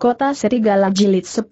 Kota Serigala Jilid 10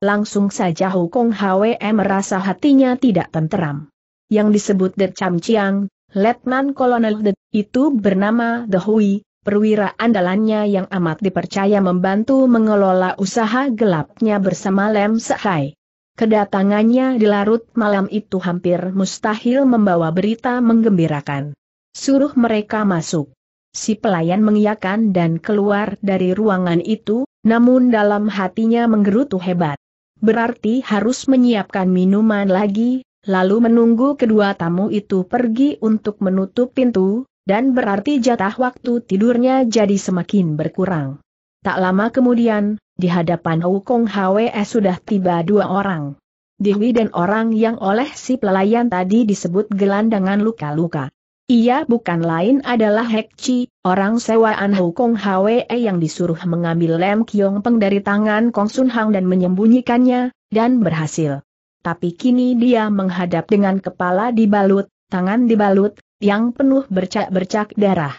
Langsung saja Hukong Hwe merasa hatinya tidak tenteram. Yang disebut The Cham Chiang, Letnan Kolonel The, itu bernama The Hui, perwira andalannya yang amat dipercaya membantu mengelola usaha gelapnya bersama Lem Sehai. Kedatangannya di larut malam itu hampir mustahil membawa berita menggembirakan. Suruh mereka masuk. Si pelayan mengiyakan dan keluar dari ruangan itu, namun dalam hatinya menggerutu hebat. Berarti harus menyiapkan minuman lagi, lalu menunggu kedua tamu itu pergi untuk menutup pintu, dan berarti jatah waktu tidurnya jadi semakin berkurang. Tak lama kemudian, di hadapan Wukong Hwe sudah tiba dua orang. Dewi dan orang yang oleh si pelayan tadi disebut gelandangan luka-luka. Ia bukan lain adalah Hek Chi, orang sewaan Hukong Hwe yang disuruh mengambil Lem Kiong Peng dari tangan Kong Sun Hang dan menyembunyikannya, dan berhasil. Tapi kini dia menghadap dengan kepala dibalut, tangan dibalut, yang penuh bercak-bercak darah.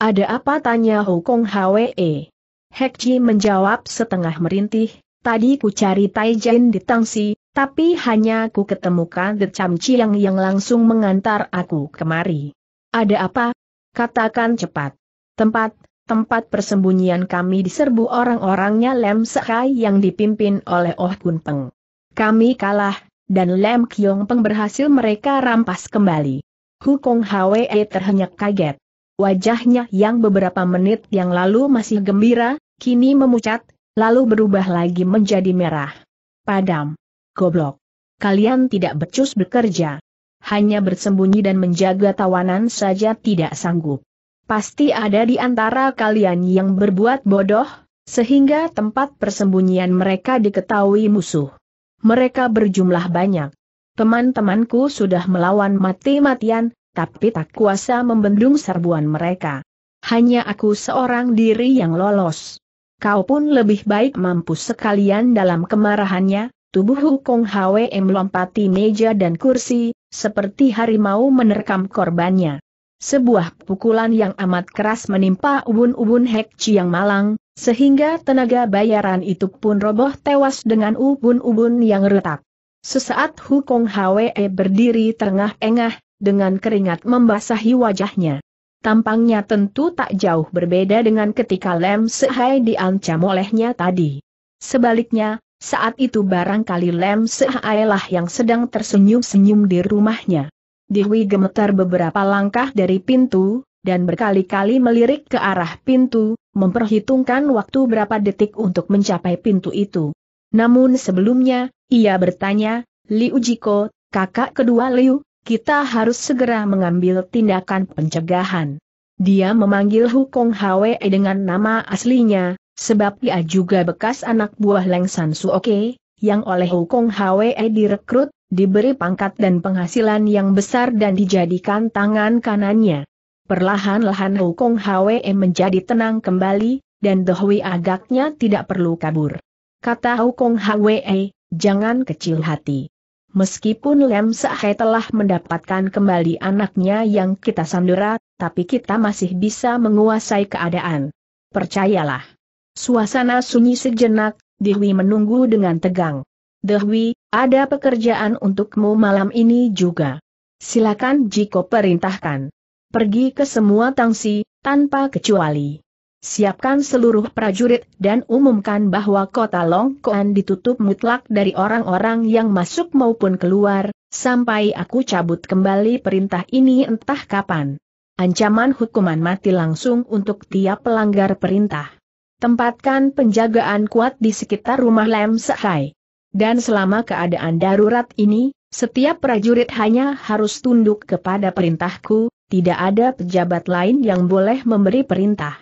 Ada apa tanya Hukong Hwe? Hek Chi menjawab setengah merintih, tadi ku cari Tai Jin di Tangsi, tapi hanya ku ketemukan The Cham Chiang yang langsung mengantar aku kemari. Ada apa? Katakan cepat. Tempat, tempat persembunyian kami diserbu orang-orangnya Lem Sekai yang dipimpin oleh Oh Kun Peng. Kami kalah, dan Lem Kyong Peng berhasil mereka rampas kembali. Hukong Hwe e terhenyak kaget. Wajahnya yang beberapa menit yang lalu masih gembira, kini memucat, lalu berubah lagi menjadi merah. Padam. Goblok. Kalian tidak becus bekerja hanya bersembunyi dan menjaga tawanan saja tidak sanggup. Pasti ada di antara kalian yang berbuat bodoh, sehingga tempat persembunyian mereka diketahui musuh. Mereka berjumlah banyak. Teman-temanku sudah melawan mati-matian, tapi tak kuasa membendung serbuan mereka. Hanya aku seorang diri yang lolos. Kau pun lebih baik mampu sekalian dalam kemarahannya, tubuh Hukong HWM lompati meja dan kursi, seperti harimau menerkam korbannya. Sebuah pukulan yang amat keras menimpa ubun-ubun Hek yang malang, sehingga tenaga bayaran itu pun roboh tewas dengan ubun-ubun yang retak. Sesaat Hukong Hwe berdiri tengah-engah, dengan keringat membasahi wajahnya. Tampangnya tentu tak jauh berbeda dengan ketika Lem Sehai diancam olehnya tadi. Sebaliknya, saat itu barangkali Lem Sehaelah yang sedang tersenyum-senyum di rumahnya. Dewi gemetar beberapa langkah dari pintu, dan berkali-kali melirik ke arah pintu, memperhitungkan waktu berapa detik untuk mencapai pintu itu. Namun sebelumnya, ia bertanya, Liu Jiko, kakak kedua Liu, kita harus segera mengambil tindakan pencegahan. Dia memanggil Hukong Hwe dengan nama aslinya, Sebab dia juga bekas anak buah Leng San Su oke? yang oleh Hukong Hwe direkrut, diberi pangkat dan penghasilan yang besar dan dijadikan tangan kanannya. Perlahan-lahan Hukong Hwe menjadi tenang kembali, dan Dohwi agaknya tidak perlu kabur. Kata Hukong Hwe, jangan kecil hati. Meskipun Lem Sahe telah mendapatkan kembali anaknya yang kita sandera, tapi kita masih bisa menguasai keadaan. Percayalah. Suasana sunyi sejenak, Dewi menunggu dengan tegang. Dewi, ada pekerjaan untukmu malam ini juga. Silakan Jiko perintahkan. Pergi ke semua tangsi, tanpa kecuali. Siapkan seluruh prajurit dan umumkan bahwa kota Longkoan ditutup mutlak dari orang-orang yang masuk maupun keluar, sampai aku cabut kembali perintah ini entah kapan. Ancaman hukuman mati langsung untuk tiap pelanggar perintah tempatkan penjagaan kuat di sekitar rumah Lem Sehai. Dan selama keadaan darurat ini, setiap prajurit hanya harus tunduk kepada perintahku, tidak ada pejabat lain yang boleh memberi perintah.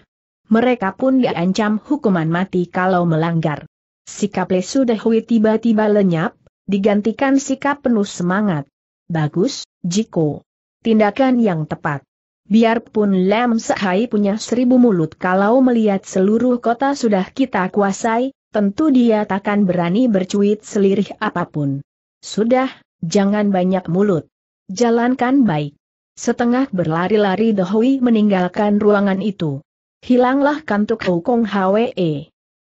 Mereka pun diancam hukuman mati kalau melanggar. Sikap Lesu Dehui tiba-tiba lenyap, digantikan sikap penuh semangat. Bagus, Jiko. Tindakan yang tepat. Biarpun Lam Sehai punya seribu mulut kalau melihat seluruh kota sudah kita kuasai, tentu dia takkan berani bercuit selirih apapun. Sudah, jangan banyak mulut. Jalankan baik. Setengah berlari-lari Dohui meninggalkan ruangan itu. Hilanglah kantuk Hukong Hwe.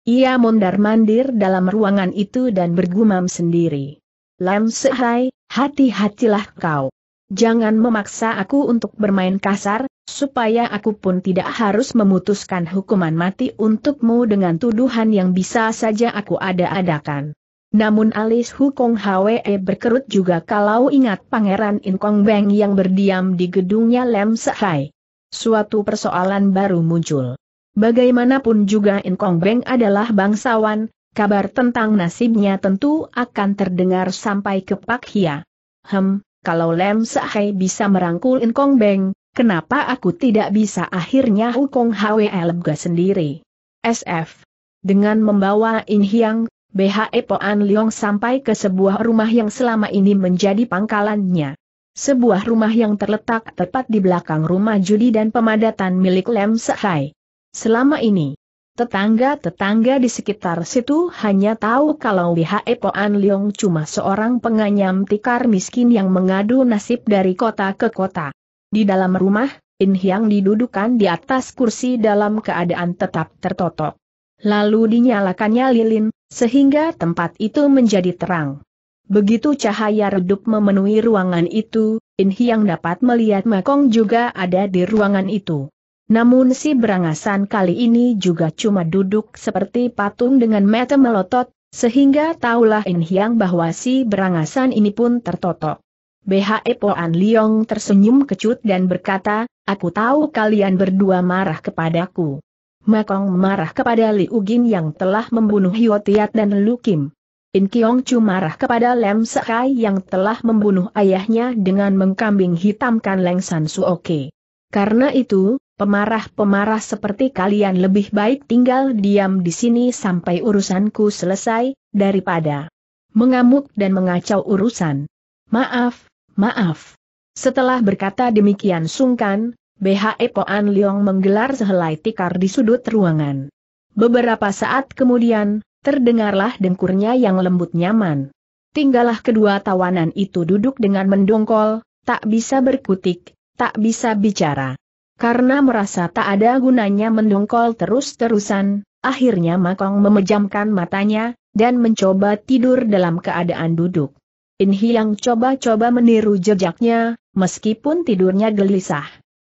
Ia mondar-mandir dalam ruangan itu dan bergumam sendiri. Lam Sehai, hati-hatilah kau. Jangan memaksa aku untuk bermain kasar, supaya aku pun tidak harus memutuskan hukuman mati untukmu dengan tuduhan yang bisa saja aku ada-adakan. Namun alis Hukong Hwe berkerut juga kalau ingat Pangeran Inkong Beng yang berdiam di gedungnya Lem Sehai. Suatu persoalan baru muncul. Bagaimanapun juga Inkong Beng adalah bangsawan, kabar tentang nasibnya tentu akan terdengar sampai ke Pak Hia. Hem, kalau Lem Sahai bisa merangkul Inkong Beng, kenapa aku tidak bisa akhirnya Hukong Hwe Lega sendiri? SF. Dengan membawa In Hiang, BHE Poan Leong sampai ke sebuah rumah yang selama ini menjadi pangkalannya. Sebuah rumah yang terletak tepat di belakang rumah judi dan pemadatan milik Lem Sahai. Selama ini, Tetangga-tetangga di sekitar situ hanya tahu kalau Po Poan Leong cuma seorang penganyam tikar miskin yang mengadu nasib dari kota ke kota. Di dalam rumah, In Hyang didudukan di atas kursi dalam keadaan tetap tertotok. Lalu dinyalakannya lilin, sehingga tempat itu menjadi terang. Begitu cahaya redup memenuhi ruangan itu, In Hyang dapat melihat Makong juga ada di ruangan itu. Namun si berangasan kali ini juga cuma duduk seperti patung dengan mata melotot, sehingga taulah In Hiang bahwa si berangasan ini pun tertotok. BHE Poan Liong tersenyum kecut dan berkata, aku tahu kalian berdua marah kepadaku. Makong marah kepada Li Ugin yang telah membunuh Hiotiat dan Lukim. Kim. In Kiong Chu marah kepada Lem Sekai yang telah membunuh ayahnya dengan mengkambing hitamkan Leng San Suoke. Karena itu, pemarah-pemarah seperti kalian lebih baik tinggal diam di sini sampai urusanku selesai, daripada mengamuk dan mengacau urusan. Maaf, maaf. Setelah berkata demikian sungkan, BHE Poan Leong menggelar sehelai tikar di sudut ruangan. Beberapa saat kemudian, terdengarlah dengkurnya yang lembut nyaman. Tinggallah kedua tawanan itu duduk dengan mendongkol, tak bisa berkutik, tak bisa bicara. Karena merasa tak ada gunanya mendongkol terus-terusan, akhirnya Makong memejamkan matanya, dan mencoba tidur dalam keadaan duduk. In Hyang coba-coba meniru jejaknya, meskipun tidurnya gelisah.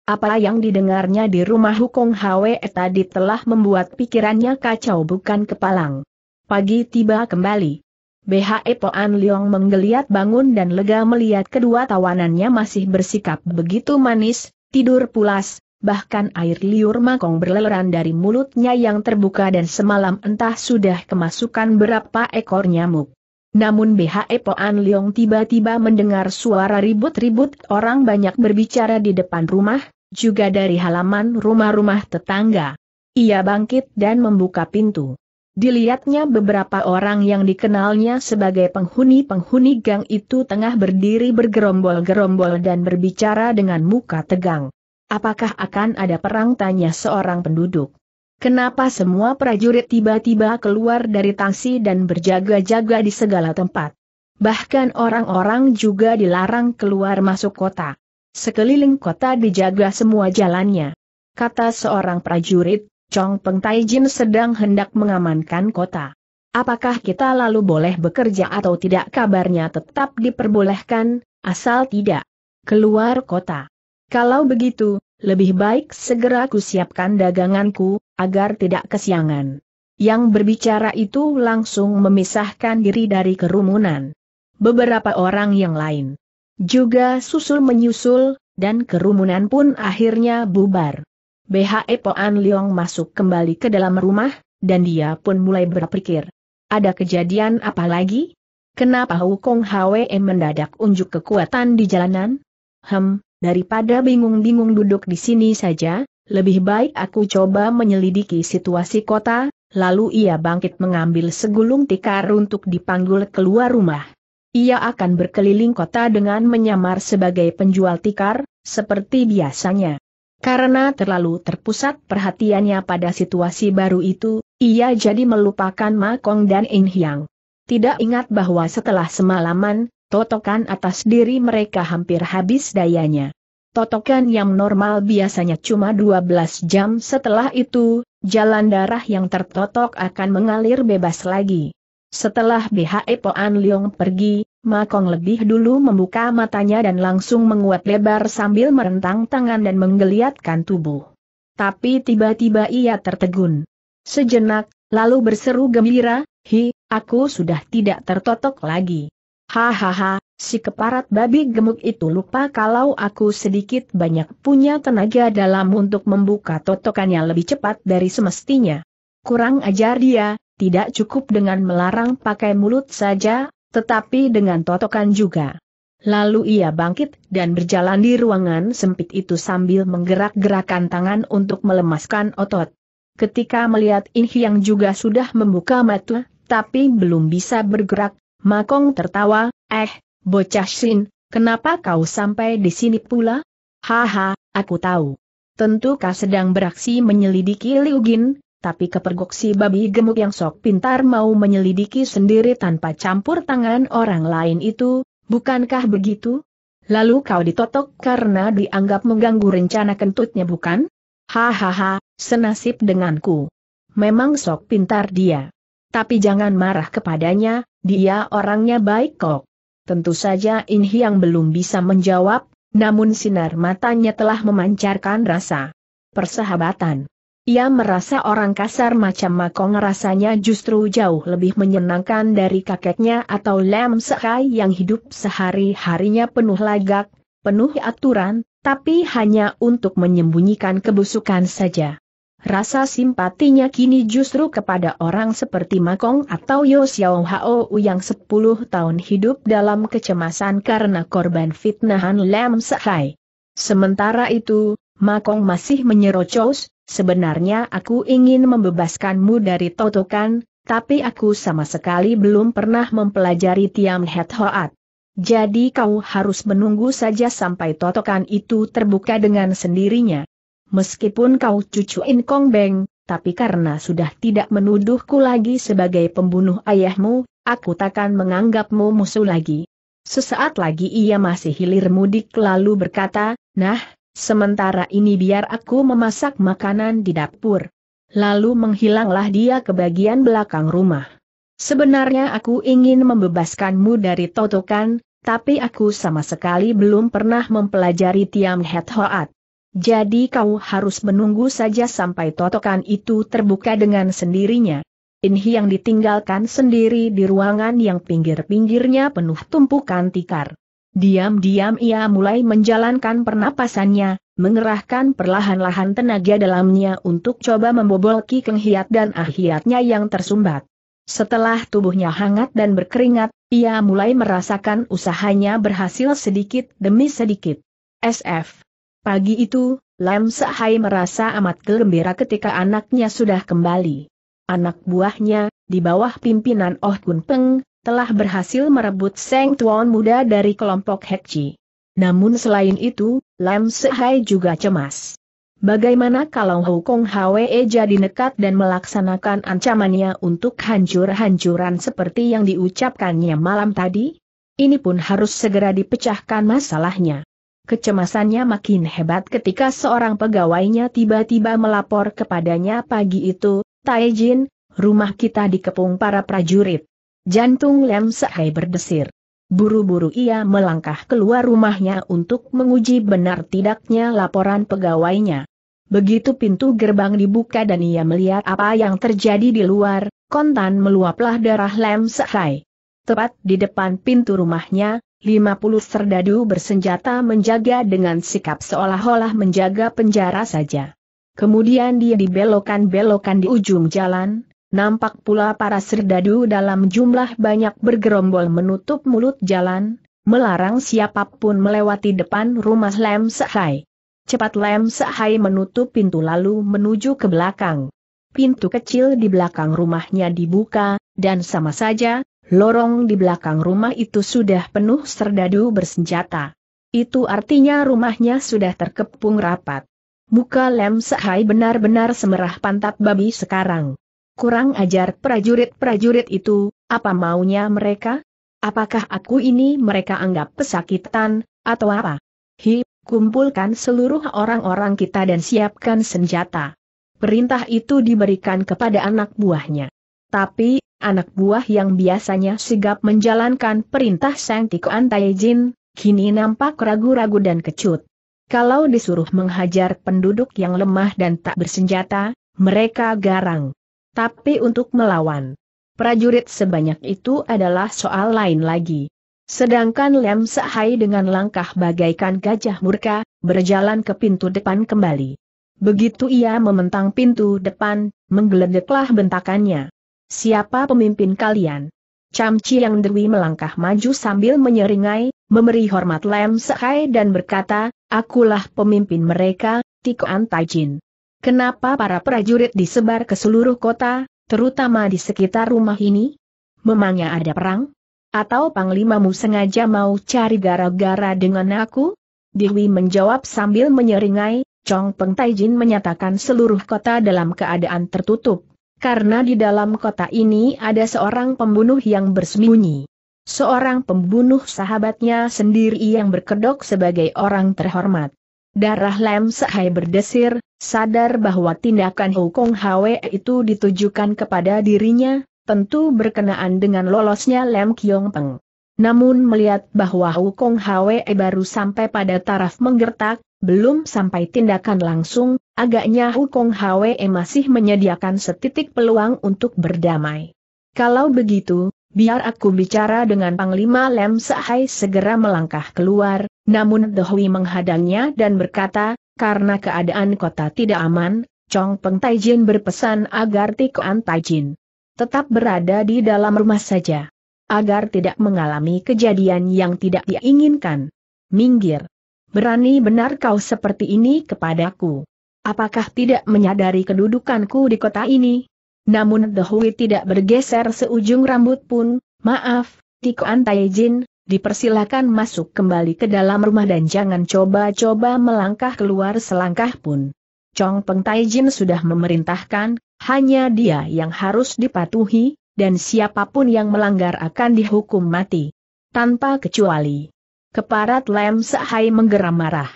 Apa yang didengarnya di rumah Hukong Hwe tadi telah membuat pikirannya kacau bukan kepalang. Pagi tiba kembali. BHE Poan Liong menggeliat bangun dan lega melihat kedua tawanannya masih bersikap begitu manis, tidur pulas, bahkan air liur makong berleleran dari mulutnya yang terbuka dan semalam entah sudah kemasukan berapa ekor nyamuk. Namun BHE Poan Liong tiba-tiba mendengar suara ribut-ribut orang banyak berbicara di depan rumah, juga dari halaman rumah-rumah tetangga. Ia bangkit dan membuka pintu. Dilihatnya beberapa orang yang dikenalnya sebagai penghuni-penghuni gang itu tengah berdiri bergerombol-gerombol dan berbicara dengan muka tegang. Apakah akan ada perang tanya seorang penduduk? Kenapa semua prajurit tiba-tiba keluar dari tangsi dan berjaga-jaga di segala tempat? Bahkan orang-orang juga dilarang keluar masuk kota. Sekeliling kota dijaga semua jalannya. Kata seorang prajurit, Chong Peng Taijin sedang hendak mengamankan kota. Apakah kita lalu boleh bekerja atau tidak kabarnya tetap diperbolehkan, asal tidak keluar kota. Kalau begitu, lebih baik segera kusiapkan daganganku, agar tidak kesiangan. Yang berbicara itu langsung memisahkan diri dari kerumunan. Beberapa orang yang lain juga susul menyusul, dan kerumunan pun akhirnya bubar. BHE Poan Liong masuk kembali ke dalam rumah, dan dia pun mulai berpikir. Ada kejadian apa lagi? Kenapa Wukong Hwe mendadak unjuk kekuatan di jalanan? Hem, daripada bingung-bingung duduk di sini saja, lebih baik aku coba menyelidiki situasi kota, lalu ia bangkit mengambil segulung tikar untuk dipanggul keluar rumah. Ia akan berkeliling kota dengan menyamar sebagai penjual tikar, seperti biasanya. Karena terlalu terpusat perhatiannya pada situasi baru itu, ia jadi melupakan Makong dan In Hyang. Tidak ingat bahwa setelah semalaman, totokan atas diri mereka hampir habis dayanya. Totokan yang normal biasanya cuma 12 jam setelah itu, jalan darah yang tertotok akan mengalir bebas lagi. Setelah BHE Poan Leong pergi, Makong lebih dulu membuka matanya dan langsung menguat lebar sambil merentang tangan dan menggeliatkan tubuh. Tapi tiba-tiba ia tertegun. Sejenak, lalu berseru gembira, Hi, aku sudah tidak tertotok lagi. Hahaha, si keparat babi gemuk itu lupa kalau aku sedikit banyak punya tenaga dalam untuk membuka totokannya lebih cepat dari semestinya. Kurang ajar dia, tidak cukup dengan melarang pakai mulut saja, tetapi dengan totokan juga. Lalu ia bangkit dan berjalan di ruangan sempit itu sambil menggerak-gerakan tangan untuk melemaskan otot. Ketika melihat Inhi yang juga sudah membuka mata, tapi belum bisa bergerak, Makong tertawa, eh, bocah Shin, kenapa kau sampai di sini pula? Haha, aku tahu. Tentu kau sedang beraksi menyelidiki Liu Liugin, tapi kepergok si babi gemuk yang sok pintar mau menyelidiki sendiri tanpa campur tangan orang lain itu, bukankah begitu? Lalu kau ditotok karena dianggap mengganggu rencana kentutnya bukan? Hahaha, senasib denganku. Memang sok pintar dia. Tapi jangan marah kepadanya, dia orangnya baik kok. Tentu saja Inhi yang belum bisa menjawab, namun sinar matanya telah memancarkan rasa persahabatan. Ia merasa orang kasar macam Makong rasanya justru jauh lebih menyenangkan dari kakeknya atau Lam Sekai yang hidup sehari-harinya penuh lagak, penuh aturan, tapi hanya untuk menyembunyikan kebusukan saja. Rasa simpatinya kini justru kepada orang seperti Makong atau Yo Xiao Hao yang 10 tahun hidup dalam kecemasan karena korban fitnahan Lam Sekai. Sementara itu, Makong masih menyerocos. Sebenarnya aku ingin membebaskanmu dari totokan, tapi aku sama sekali belum pernah mempelajari Tiam Het Hoat. Jadi kau harus menunggu saja sampai totokan itu terbuka dengan sendirinya. Meskipun kau cucuin Kong Beng, tapi karena sudah tidak menuduhku lagi sebagai pembunuh ayahmu, aku takkan menganggapmu musuh lagi. Sesaat lagi ia masih hilir mudik lalu berkata, Nah, Sementara ini biar aku memasak makanan di dapur. Lalu menghilanglah dia ke bagian belakang rumah. Sebenarnya aku ingin membebaskanmu dari totokan, tapi aku sama sekali belum pernah mempelajari Tiam Het Hoat. Jadi kau harus menunggu saja sampai totokan itu terbuka dengan sendirinya. Inhi yang ditinggalkan sendiri di ruangan yang pinggir-pinggirnya penuh tumpukan tikar. Diam-diam ia mulai menjalankan pernapasannya, mengerahkan perlahan-lahan tenaga dalamnya untuk coba membobol Ki kenghiat dan ahiatnya yang tersumbat. Setelah tubuhnya hangat dan berkeringat, ia mulai merasakan usahanya berhasil sedikit demi sedikit. SF. Pagi itu, Lam Sahai merasa amat gembira ketika anaknya sudah kembali. Anak buahnya, di bawah pimpinan Oh Kun Peng, telah berhasil merebut Seng Tuan muda dari kelompok Hechi. Namun selain itu, Lam Sehai juga cemas. Bagaimana kalau Hukong Hwe jadi nekat dan melaksanakan ancamannya untuk hancur-hancuran seperti yang diucapkannya malam tadi? Ini pun harus segera dipecahkan masalahnya. Kecemasannya makin hebat ketika seorang pegawainya tiba-tiba melapor kepadanya pagi itu, Taijin, rumah kita dikepung para prajurit. Jantung Lem Sehai berdesir. Buru-buru ia melangkah keluar rumahnya untuk menguji benar tidaknya laporan pegawainya. Begitu pintu gerbang dibuka dan ia melihat apa yang terjadi di luar, kontan meluaplah darah Lem Sehai. Tepat di depan pintu rumahnya, 50 serdadu bersenjata menjaga dengan sikap seolah-olah menjaga penjara saja. Kemudian dia dibelokkan-belokan di ujung jalan, Nampak pula para serdadu dalam jumlah banyak bergerombol menutup mulut jalan, melarang siapapun melewati depan rumah Lem Sehai. Cepat Lem Sehai menutup pintu lalu menuju ke belakang. Pintu kecil di belakang rumahnya dibuka, dan sama saja, lorong di belakang rumah itu sudah penuh serdadu bersenjata. Itu artinya rumahnya sudah terkepung rapat. Muka Lem Sehai benar-benar semerah pantat babi sekarang. Kurang ajar prajurit-prajurit itu, apa maunya mereka? Apakah aku ini mereka anggap pesakitan, atau apa? Hi, kumpulkan seluruh orang-orang kita dan siapkan senjata. Perintah itu diberikan kepada anak buahnya. Tapi, anak buah yang biasanya sigap menjalankan perintah Sang Tikuan Jin, kini nampak ragu-ragu dan kecut. Kalau disuruh menghajar penduduk yang lemah dan tak bersenjata, mereka garang. Tapi untuk melawan prajurit sebanyak itu adalah soal lain lagi. Sedangkan Lem Sehai dengan langkah bagaikan gajah murka, berjalan ke pintu depan kembali. Begitu ia mementang pintu depan, menggeledeklah bentakannya. Siapa pemimpin kalian? Cam yang Dewi melangkah maju sambil menyeringai, memberi hormat Lem Sehai dan berkata, Akulah pemimpin mereka, Tikoan Taijin. Kenapa para prajurit disebar ke seluruh kota, terutama di sekitar rumah ini? Memangnya ada perang? Atau panglimamu sengaja mau cari gara-gara dengan aku? Dewi menjawab sambil menyeringai, Chong Peng Taijin menyatakan seluruh kota dalam keadaan tertutup. Karena di dalam kota ini ada seorang pembunuh yang bersembunyi. Seorang pembunuh sahabatnya sendiri yang berkedok sebagai orang terhormat. Darah Lem Sehai berdesir, sadar bahwa tindakan Hukong Hwe itu ditujukan kepada dirinya, tentu berkenaan dengan lolosnya Lem Kiong Peng. Namun melihat bahwa Hukong Hwe baru sampai pada taraf menggertak, belum sampai tindakan langsung, agaknya Hukong Hwe masih menyediakan setitik peluang untuk berdamai. Kalau begitu, biar aku bicara dengan Panglima Lem Sahai segera melangkah keluar, namun Dohui menghadangnya dan berkata, karena keadaan kota tidak aman, Chong Peng Taijin berpesan agar Tikuan Taijin tetap berada di dalam rumah saja. Agar tidak mengalami kejadian yang tidak diinginkan. Minggir. Berani benar kau seperti ini kepadaku. Apakah tidak menyadari kedudukanku di kota ini? Namun Dehui tidak bergeser seujung rambut pun, maaf, Tikuan Taijin, dipersilakan masuk kembali ke dalam rumah dan jangan coba-coba melangkah keluar selangkah pun. Chong Peng Taijin sudah memerintahkan, hanya dia yang harus dipatuhi, dan siapapun yang melanggar akan dihukum mati. Tanpa kecuali. Keparat Lem Sehai menggeram marah.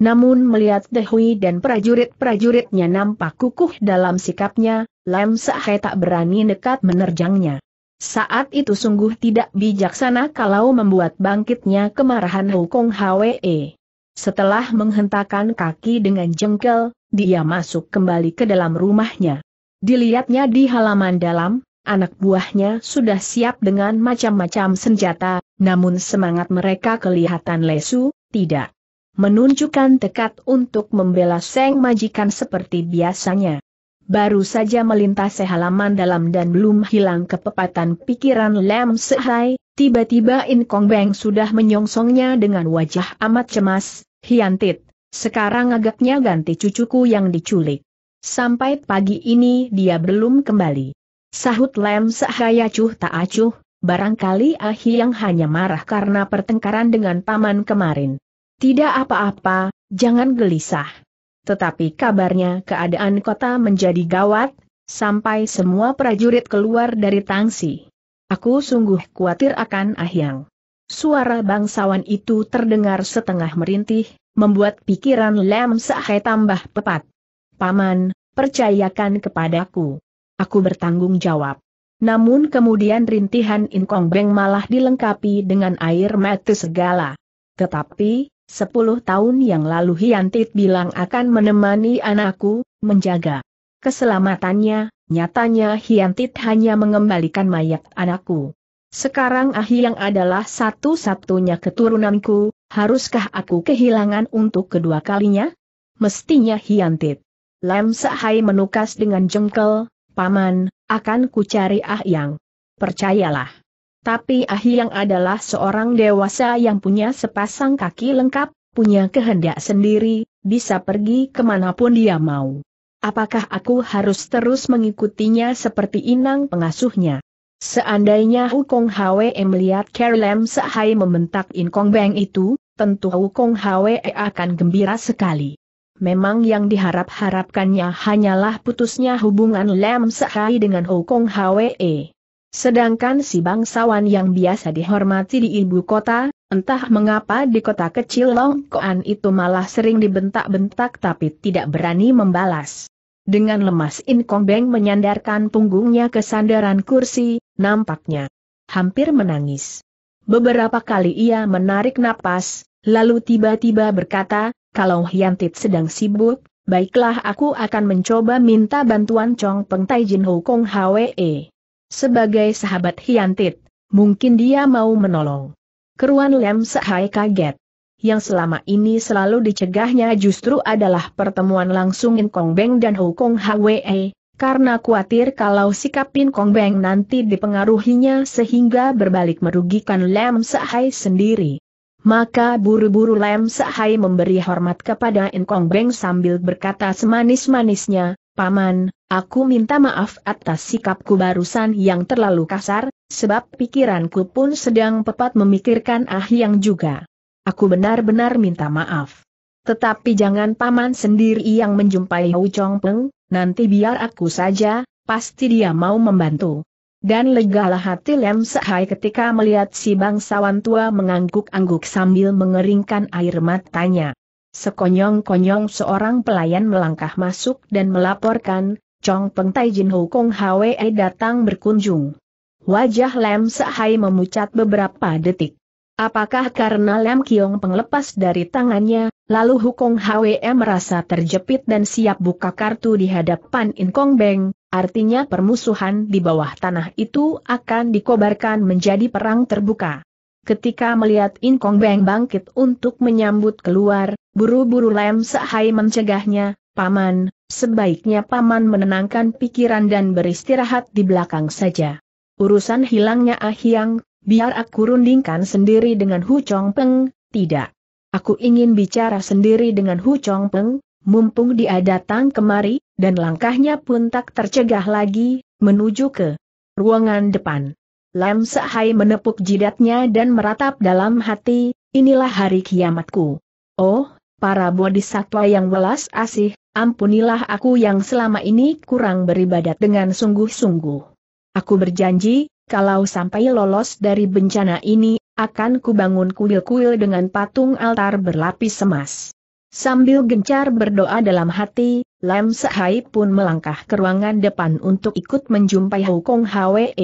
Namun melihat Dehui dan prajurit-prajuritnya nampak kukuh dalam sikapnya, Lem Sehai tak berani dekat menerjangnya. Saat itu sungguh tidak bijaksana kalau membuat bangkitnya kemarahan Hukong Hwe. Setelah menghentakkan kaki dengan jengkel, dia masuk kembali ke dalam rumahnya. Dilihatnya di halaman dalam, anak buahnya sudah siap dengan macam-macam senjata, namun semangat mereka kelihatan lesu, tidak menunjukkan tekad untuk membela Seng Majikan seperti biasanya baru saja melintasi halaman dalam dan belum hilang kepepatan pikiran Lam Sehai, tiba-tiba In Kong Beng sudah menyongsongnya dengan wajah amat cemas, hiantit, sekarang agaknya ganti cucuku yang diculik. Sampai pagi ini dia belum kembali. Sahut Lam Sehai acuh tak acuh, barangkali Ahi yang hanya marah karena pertengkaran dengan paman kemarin. Tidak apa-apa, jangan gelisah tetapi kabarnya keadaan kota menjadi gawat, sampai semua prajurit keluar dari tangsi. Aku sungguh khawatir akan Ahyang. Suara bangsawan itu terdengar setengah merintih, membuat pikiran Lem Sahai tambah pepat. Paman, percayakan kepadaku. Aku bertanggung jawab. Namun kemudian rintihan Inkong Beng malah dilengkapi dengan air mata segala. Tetapi, Sepuluh tahun yang lalu Hiantit bilang akan menemani anakku, menjaga keselamatannya, nyatanya Hiantit hanya mengembalikan mayat anakku. Sekarang Ahi yang adalah satu-satunya keturunanku, haruskah aku kehilangan untuk kedua kalinya? Mestinya Hiantit. Lam Sahai menukas dengan jengkel, paman, akan kucari cari Ah Yang. Percayalah. Tapi ah yang adalah seorang dewasa yang punya sepasang kaki lengkap, punya kehendak sendiri, bisa pergi kemanapun dia mau. Apakah aku harus terus mengikutinya seperti inang pengasuhnya? Seandainya Hukong Hwe melihat Kerlem Sahai membentak Inkong Beng itu, tentu Hukong Hwe e akan gembira sekali. Memang yang diharap-harapkannya hanyalah putusnya hubungan Lem Sahai dengan Hukong Hwe. E. Sedangkan si bangsawan yang biasa dihormati di ibu kota, entah mengapa di kota kecil Koan itu malah sering dibentak-bentak tapi tidak berani membalas. Dengan lemas Beng menyandarkan punggungnya ke sandaran kursi, nampaknya hampir menangis. Beberapa kali ia menarik napas, lalu tiba-tiba berkata, kalau Hiantit sedang sibuk, baiklah aku akan mencoba minta bantuan Chong Peng Tai Jin Ho Kong Hwe. Sebagai sahabat Hiantit, mungkin dia mau menolong. Keruan Lem Sahai kaget. Yang selama ini selalu dicegahnya justru adalah pertemuan langsung In Kong Beng dan Kong Hwe, karena khawatir kalau sikap In Kong Beng nanti dipengaruhinya sehingga berbalik merugikan Lem Sahai sendiri. Maka buru-buru Lem Sahai memberi hormat kepada In Kong Beng sambil berkata semanis-manisnya, Paman, Aku minta maaf atas sikapku barusan yang terlalu kasar, sebab pikiranku pun sedang pepat memikirkan Ah yang juga. Aku benar-benar minta maaf. Tetapi jangan paman sendiri yang menjumpai Hou Chong Peng, nanti biar aku saja, pasti dia mau membantu. Dan legalah hati Lem Sahai ketika melihat si bangsawan tua mengangguk-angguk sambil mengeringkan air matanya. Sekonyong-konyong seorang pelayan melangkah masuk dan melaporkan, Chong Peng Tai Jin Ho Kong Hwe datang berkunjung. Wajah Lem Sahai memucat beberapa detik. Apakah karena Lem Kiong penglepas dari tangannya, lalu Hukong Hwe merasa terjepit dan siap buka kartu di hadapan In Kong Beng, artinya permusuhan di bawah tanah itu akan dikobarkan menjadi perang terbuka. Ketika melihat In Kong Beng bangkit untuk menyambut keluar, buru-buru Lem Sahai mencegahnya, Paman, Sebaiknya paman menenangkan pikiran dan beristirahat di belakang saja. Urusan hilangnya ah Yang, biar aku rundingkan sendiri dengan Hu Chong Peng, tidak. Aku ingin bicara sendiri dengan Hu Chong Peng, mumpung dia datang kemari, dan langkahnya pun tak tercegah lagi, menuju ke ruangan depan. Lam Sahai menepuk jidatnya dan meratap dalam hati, inilah hari kiamatku. Oh, para bodhisattva yang welas asih, ampunilah aku yang selama ini kurang beribadat dengan sungguh-sungguh. Aku berjanji, kalau sampai lolos dari bencana ini, akan kubangun kuil-kuil dengan patung altar berlapis emas. Sambil gencar berdoa dalam hati, Lam Sehai pun melangkah ke ruangan depan untuk ikut menjumpai Hukong Hwe.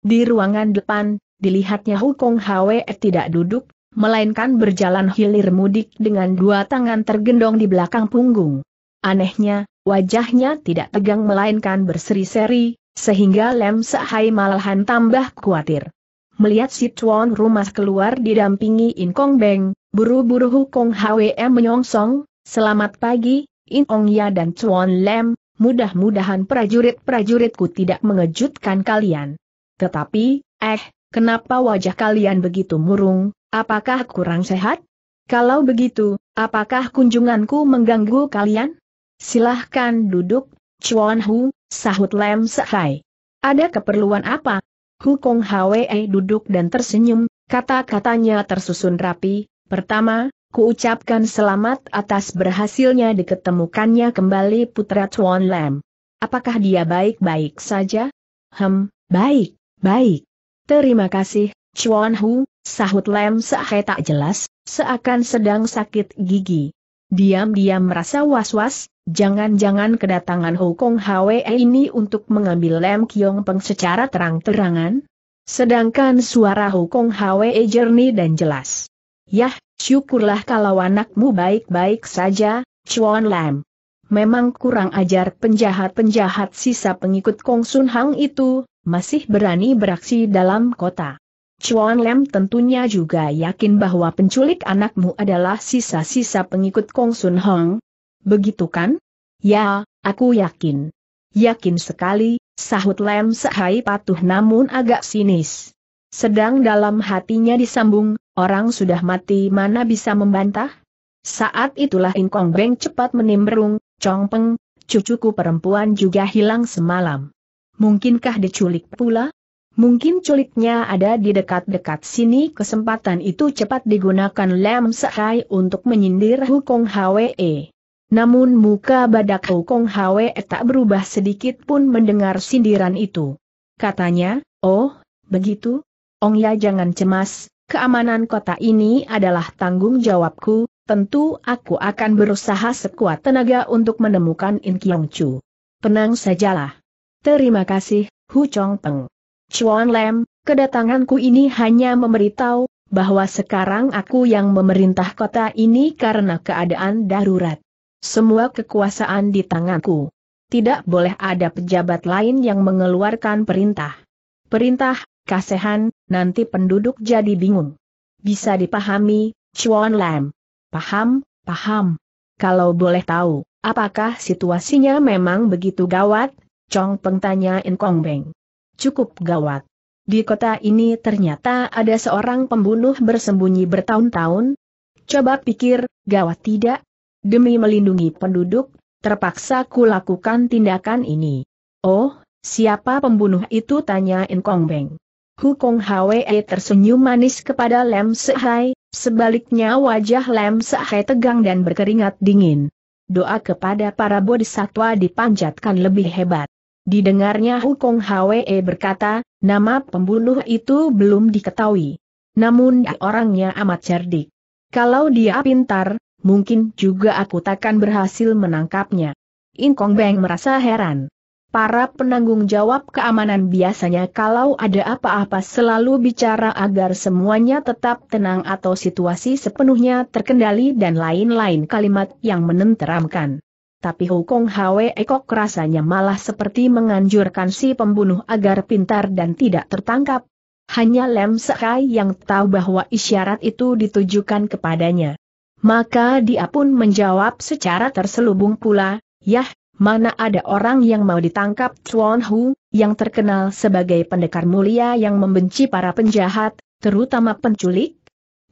Di ruangan depan, dilihatnya Hukong Hwe tidak duduk, melainkan berjalan hilir mudik dengan dua tangan tergendong di belakang punggung. Anehnya, wajahnya tidak tegang melainkan berseri-seri, sehingga Lem Sahai malahan tambah khawatir. Melihat si tuan rumah keluar didampingi In Kong Beng, buru-buru Hukong HWM menyongsong, selamat pagi, In Ong Ya dan Tuan Lem, mudah-mudahan prajurit-prajuritku tidak mengejutkan kalian. Tetapi, eh, kenapa wajah kalian begitu murung, apakah kurang sehat? Kalau begitu, apakah kunjunganku mengganggu kalian? Silahkan duduk, Chuan Hu, sahut Lem Sehai. Ada keperluan apa? Hukong Hwe duduk dan tersenyum, kata-katanya tersusun rapi. Pertama, kuucapkan selamat atas berhasilnya diketemukannya kembali putra Chuan Lam. Apakah dia baik-baik saja? Hem, baik, baik. Terima kasih, Chuan Hu, sahut Lem Sehai tak jelas, seakan sedang sakit gigi. Diam-diam merasa was-was, Jangan-jangan kedatangan Hukong Hwe ini untuk mengambil Lem Kiong Peng secara terang-terangan? Sedangkan suara Hukong Hwe jernih dan jelas. Yah, syukurlah kalau anakmu baik-baik saja, Chuan Lam. Memang kurang ajar penjahat-penjahat sisa pengikut Kong Sun Hang itu, masih berani beraksi dalam kota. Chuan Lam tentunya juga yakin bahwa penculik anakmu adalah sisa-sisa pengikut Kong Sun Hang begitu kan? Ya, aku yakin. Yakin sekali, sahut Lem Sehai patuh namun agak sinis. Sedang dalam hatinya disambung, orang sudah mati mana bisa membantah? Saat itulah Inkong Beng cepat menimbrung, Peng, cucuku perempuan juga hilang semalam. Mungkinkah diculik pula? Mungkin culiknya ada di dekat-dekat sini kesempatan itu cepat digunakan Lem Sehai untuk menyindir Hukong Hwe. Namun muka badak Kong Hwe tak berubah sedikit pun mendengar sindiran itu. Katanya, oh, begitu? Ong ya jangan cemas, keamanan kota ini adalah tanggung jawabku, tentu aku akan berusaha sekuat tenaga untuk menemukan In Kiong Chu. Tenang sajalah. Terima kasih, Hu Chong Peng. Chuan Lem, kedatanganku ini hanya memberitahu, bahwa sekarang aku yang memerintah kota ini karena keadaan darurat. Semua kekuasaan di tanganku. Tidak boleh ada pejabat lain yang mengeluarkan perintah. Perintah, kasehan, nanti penduduk jadi bingung. Bisa dipahami, Chuan Lam. Paham, paham. Kalau boleh tahu, apakah situasinya memang begitu gawat? Chong Peng In Kong Beng. Cukup gawat. Di kota ini ternyata ada seorang pembunuh bersembunyi bertahun-tahun. Coba pikir, gawat tidak, Demi melindungi penduduk, terpaksa kulakukan tindakan ini. Oh, siapa pembunuh itu tanya In Kong Beng. Hukong Hwe e tersenyum manis kepada Lem Sehai, sebaliknya wajah Lem Sehai tegang dan berkeringat dingin. Doa kepada para bodhisattva dipanjatkan lebih hebat. Didengarnya Hukong Hwe e berkata, nama pembunuh itu belum diketahui. Namun orangnya amat cerdik. Kalau dia pintar, mungkin juga aku takkan berhasil menangkapnya. Inkong Beng merasa heran. Para penanggung jawab keamanan biasanya kalau ada apa-apa selalu bicara agar semuanya tetap tenang atau situasi sepenuhnya terkendali dan lain-lain kalimat yang menenteramkan. Tapi Hukong Hwe Ekok rasanya malah seperti menganjurkan si pembunuh agar pintar dan tidak tertangkap. Hanya Lem Sekai yang tahu bahwa isyarat itu ditujukan kepadanya. Maka dia pun menjawab secara terselubung pula, Yah, mana ada orang yang mau ditangkap Chuan Hu, yang terkenal sebagai pendekar mulia yang membenci para penjahat, terutama penculik?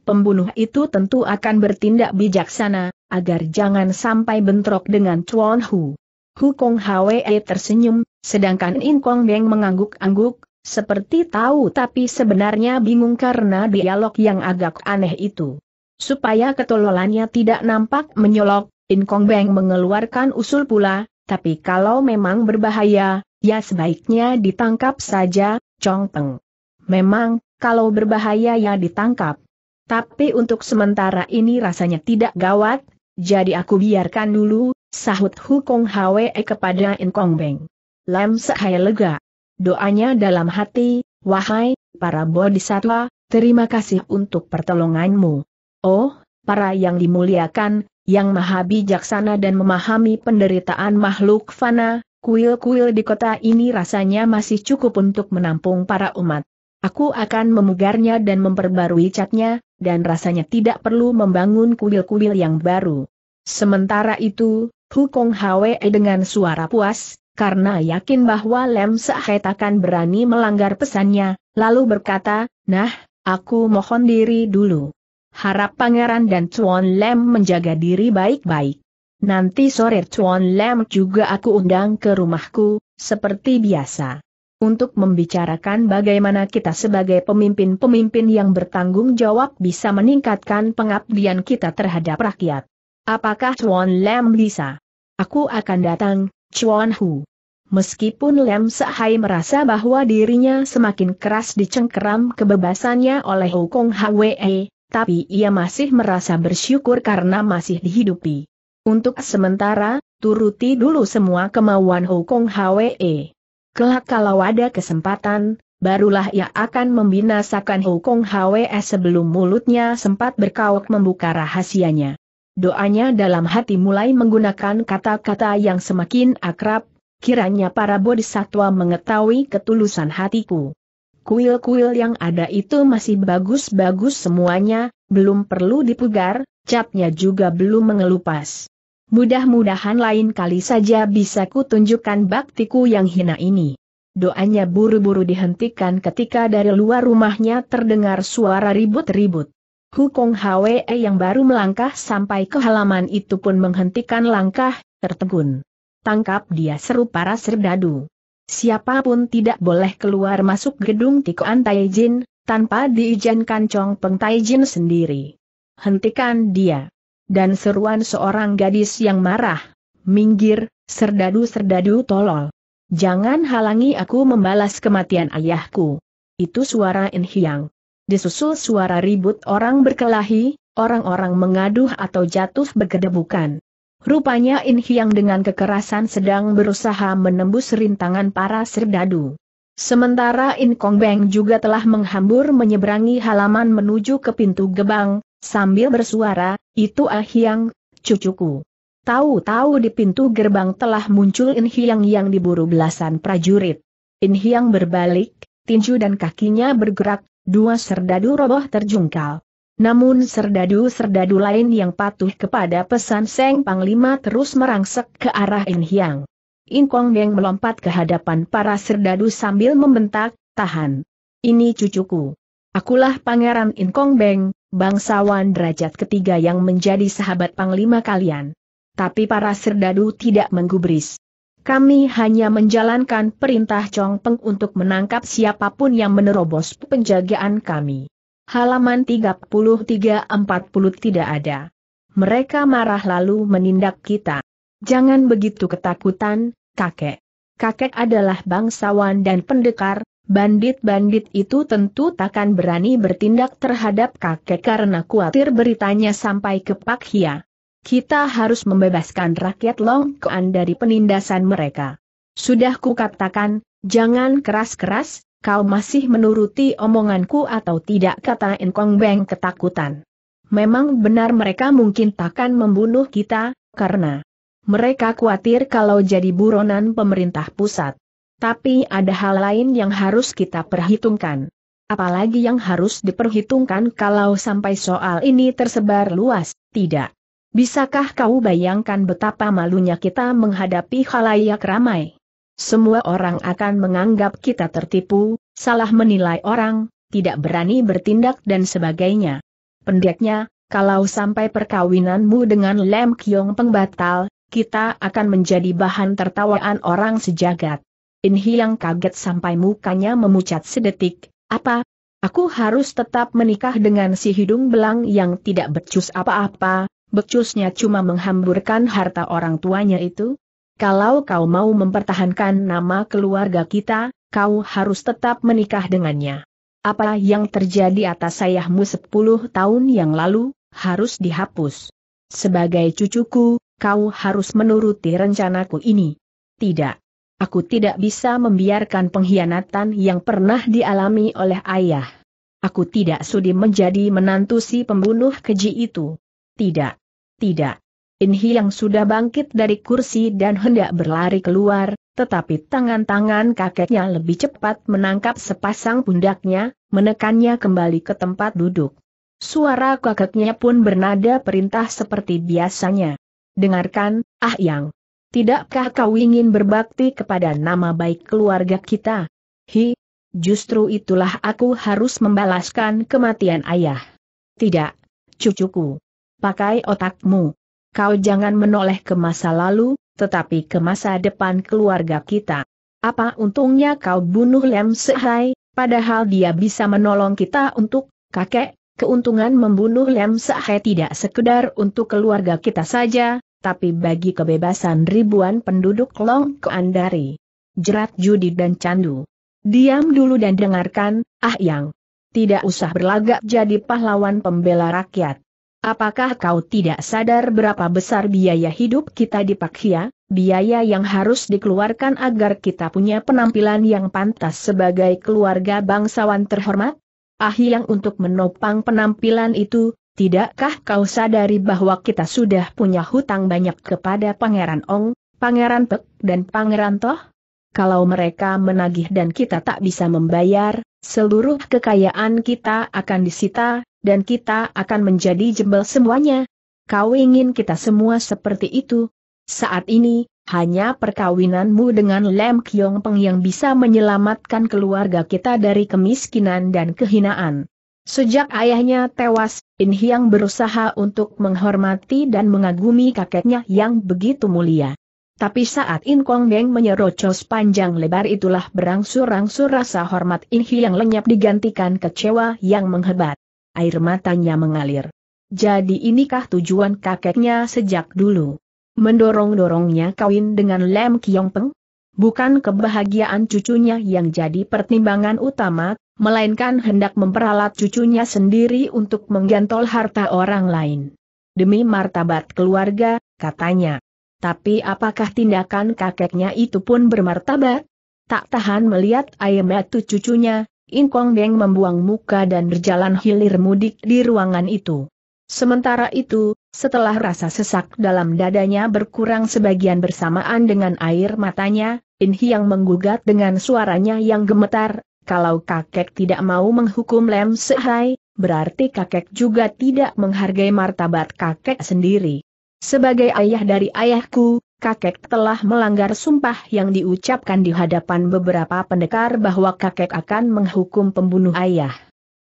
Pembunuh itu tentu akan bertindak bijaksana, agar jangan sampai bentrok dengan Chuan Hu. Hu Kong Hwe e tersenyum, sedangkan In Kong Beng mengangguk-angguk, seperti tahu tapi sebenarnya bingung karena dialog yang agak aneh itu. Supaya ketololannya tidak nampak menyolok, Kong Beng mengeluarkan usul pula, tapi kalau memang berbahaya, ya sebaiknya ditangkap saja, Chong Peng. Memang, kalau berbahaya ya ditangkap. Tapi untuk sementara ini rasanya tidak gawat, jadi aku biarkan dulu, sahut Hukong Hwe kepada In Kong Beng. Lam sekaya lega. Doanya dalam hati, wahai, para bodhisattva, terima kasih untuk pertolonganmu. Oh, para yang dimuliakan, yang maha bijaksana dan memahami penderitaan makhluk fana, kuil-kuil di kota ini rasanya masih cukup untuk menampung para umat. Aku akan memugarnya dan memperbarui catnya, dan rasanya tidak perlu membangun kuil-kuil yang baru. Sementara itu, Hukong Hwe dengan suara puas, karena yakin bahwa Lem Sahet akan berani melanggar pesannya, lalu berkata, Nah, aku mohon diri dulu. Harap pangeran dan Chuan Lem menjaga diri baik-baik. Nanti sore Chuan Lem juga aku undang ke rumahku, seperti biasa. Untuk membicarakan bagaimana kita sebagai pemimpin-pemimpin yang bertanggung jawab bisa meningkatkan pengabdian kita terhadap rakyat. Apakah Chuan Lem bisa? Aku akan datang, Chuan Hu. Meskipun Lem Sahai merasa bahwa dirinya semakin keras dicengkeram kebebasannya oleh Hukong Hwe, tapi ia masih merasa bersyukur karena masih dihidupi. Untuk sementara, turuti dulu semua kemauan Hukong Hwe. Kelak kalau ada kesempatan, barulah ia akan membinasakan Hukong Hwe sebelum mulutnya sempat berkawak membuka rahasianya. Doanya dalam hati mulai menggunakan kata-kata yang semakin akrab, kiranya para bodhisattva mengetahui ketulusan hatiku. Kuil-kuil yang ada itu masih bagus-bagus semuanya, belum perlu dipugar, catnya juga belum mengelupas. Mudah-mudahan lain kali saja bisa kutunjukkan baktiku yang hina ini. Doanya buru-buru dihentikan ketika dari luar rumahnya terdengar suara ribut-ribut. Hukong Hwe yang baru melangkah sampai ke halaman itu pun menghentikan langkah, tertegun. Tangkap dia seru para serdadu. Siapapun tidak boleh keluar masuk gedung Tikoan Taijin, tanpa diizinkan Chong Peng Taijin sendiri. Hentikan dia. Dan seruan seorang gadis yang marah. Minggir, serdadu-serdadu tolol. Jangan halangi aku membalas kematian ayahku. Itu suara In Hiang. Disusul suara ribut orang berkelahi, orang-orang mengaduh atau jatuh bergedebukan. Rupanya In Hyang dengan kekerasan sedang berusaha menembus rintangan para serdadu. Sementara In Kong Beng juga telah menghambur menyeberangi halaman menuju ke pintu gebang, sambil bersuara, itu Ah Hyang, cucuku. Tahu-tahu di pintu gerbang telah muncul In Hyang yang diburu belasan prajurit. In Hyang berbalik, tinju dan kakinya bergerak, dua serdadu roboh terjungkal. Namun serdadu-serdadu lain yang patuh kepada pesan Seng Panglima terus merangsek ke arah In Hiang. In Kong Beng melompat ke hadapan para serdadu sambil membentak, tahan. Ini cucuku. Akulah Pangeran In Kong Beng, bangsawan derajat ketiga yang menjadi sahabat Panglima kalian. Tapi para serdadu tidak menggubris. Kami hanya menjalankan perintah Chong Peng untuk menangkap siapapun yang menerobos penjagaan kami halaman 33-40 tidak ada. Mereka marah lalu menindak kita. Jangan begitu ketakutan, kakek. Kakek adalah bangsawan dan pendekar, bandit-bandit itu tentu takkan berani bertindak terhadap kakek karena khawatir beritanya sampai ke Pak Hia. Kita harus membebaskan rakyat Longkoan dari penindasan mereka. Sudah kukatakan, jangan keras-keras, kau masih menuruti omonganku atau tidak kata Enkong Beng ketakutan. Memang benar mereka mungkin takkan membunuh kita, karena mereka khawatir kalau jadi buronan pemerintah pusat. Tapi ada hal lain yang harus kita perhitungkan. Apalagi yang harus diperhitungkan kalau sampai soal ini tersebar luas, tidak. Bisakah kau bayangkan betapa malunya kita menghadapi halayak ramai? Semua orang akan menganggap kita tertipu, salah menilai orang, tidak berani bertindak dan sebagainya. Pendeknya, kalau sampai perkawinanmu dengan Lem Kyong pengbatal, kita akan menjadi bahan tertawaan orang sejagat. In Hiang kaget sampai mukanya memucat sedetik, apa? Aku harus tetap menikah dengan si hidung belang yang tidak becus apa-apa, becusnya cuma menghamburkan harta orang tuanya itu? kalau kau mau mempertahankan nama keluarga kita, kau harus tetap menikah dengannya. Apa yang terjadi atas ayahmu sepuluh tahun yang lalu, harus dihapus. Sebagai cucuku, kau harus menuruti rencanaku ini. Tidak. Aku tidak bisa membiarkan pengkhianatan yang pernah dialami oleh ayah. Aku tidak sudi menjadi menantu si pembunuh keji itu. Tidak. Tidak. Inhi yang sudah bangkit dari kursi dan hendak berlari keluar, tetapi tangan-tangan kakeknya lebih cepat menangkap sepasang pundaknya, menekannya kembali ke tempat duduk. Suara kakeknya pun bernada perintah seperti biasanya. Dengarkan, Ah Yang. Tidakkah kau ingin berbakti kepada nama baik keluarga kita? Hi, justru itulah aku harus membalaskan kematian ayah. Tidak, cucuku. Pakai otakmu kau jangan menoleh ke masa lalu, tetapi ke masa depan keluarga kita. Apa untungnya kau bunuh Lem Sehai, padahal dia bisa menolong kita untuk, kakek, keuntungan membunuh Lem Sehai tidak sekedar untuk keluarga kita saja, tapi bagi kebebasan ribuan penduduk Long Keandari. Jerat judi dan candu. Diam dulu dan dengarkan, ah yang. Tidak usah berlagak jadi pahlawan pembela rakyat. Apakah kau tidak sadar berapa besar biaya hidup kita di Pakhia, biaya yang harus dikeluarkan agar kita punya penampilan yang pantas sebagai keluarga bangsawan terhormat? Ahi yang untuk menopang penampilan itu, tidakkah kau sadari bahwa kita sudah punya hutang banyak kepada Pangeran Ong, Pangeran Pek dan Pangeran Toh? Kalau mereka menagih dan kita tak bisa membayar, Seluruh kekayaan kita akan disita, dan kita akan menjadi jebel semuanya. Kau ingin kita semua seperti itu? Saat ini, hanya perkawinanmu dengan Lem Kyong Peng yang bisa menyelamatkan keluarga kita dari kemiskinan dan kehinaan. Sejak ayahnya tewas, In Hyang berusaha untuk menghormati dan mengagumi kakeknya yang begitu mulia. Tapi saat In Kong Beng menyerocos panjang lebar itulah berangsur-angsur rasa hormat In yang lenyap digantikan kecewa yang menghebat. Air matanya mengalir. Jadi inikah tujuan kakeknya sejak dulu? Mendorong-dorongnya kawin dengan Lem Kiong Peng? Bukan kebahagiaan cucunya yang jadi pertimbangan utama, melainkan hendak memperalat cucunya sendiri untuk menggantol harta orang lain. Demi martabat keluarga, katanya. Tapi apakah tindakan kakeknya itu pun bermartabat? Tak tahan melihat air mata cucunya, Inkong Deng membuang muka dan berjalan hilir mudik di ruangan itu. Sementara itu, setelah rasa sesak dalam dadanya berkurang sebagian bersamaan dengan air matanya, In Hiang menggugat dengan suaranya yang gemetar, kalau kakek tidak mau menghukum Lem Sehai, berarti kakek juga tidak menghargai martabat kakek sendiri. Sebagai ayah dari ayahku, kakek telah melanggar sumpah yang diucapkan di hadapan beberapa pendekar bahwa kakek akan menghukum pembunuh ayah.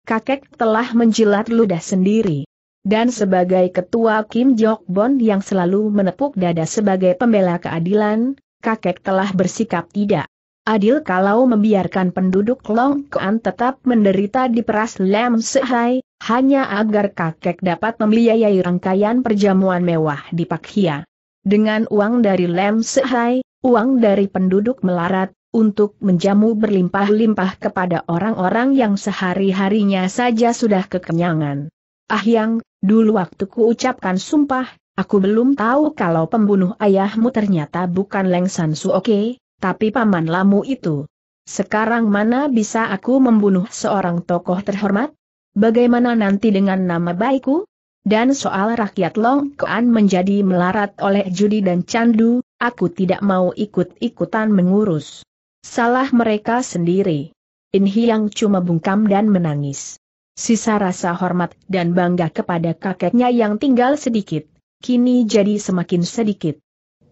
Kakek telah menjilat ludah sendiri. Dan sebagai ketua Kim Jok Bon yang selalu menepuk dada sebagai pembela keadilan, kakek telah bersikap tidak Adil kalau membiarkan penduduk Long Kuan tetap menderita di peras Lam Sehai, hanya agar kakek dapat membiayai rangkaian perjamuan mewah di Hia. Dengan uang dari Lam Sehai, uang dari penduduk melarat, untuk menjamu berlimpah-limpah kepada orang-orang yang sehari-harinya saja sudah kekenyangan. Ah yang, dulu waktu ku ucapkan sumpah, aku belum tahu kalau pembunuh ayahmu ternyata bukan Leng San Su oke? Tapi paman lamu itu. Sekarang mana bisa aku membunuh seorang tokoh terhormat? Bagaimana nanti dengan nama baikku? Dan soal rakyat Long Kuan menjadi melarat oleh judi dan candu, aku tidak mau ikut-ikutan mengurus. Salah mereka sendiri. In Hiang cuma bungkam dan menangis. Sisa rasa hormat dan bangga kepada kakeknya yang tinggal sedikit, kini jadi semakin sedikit.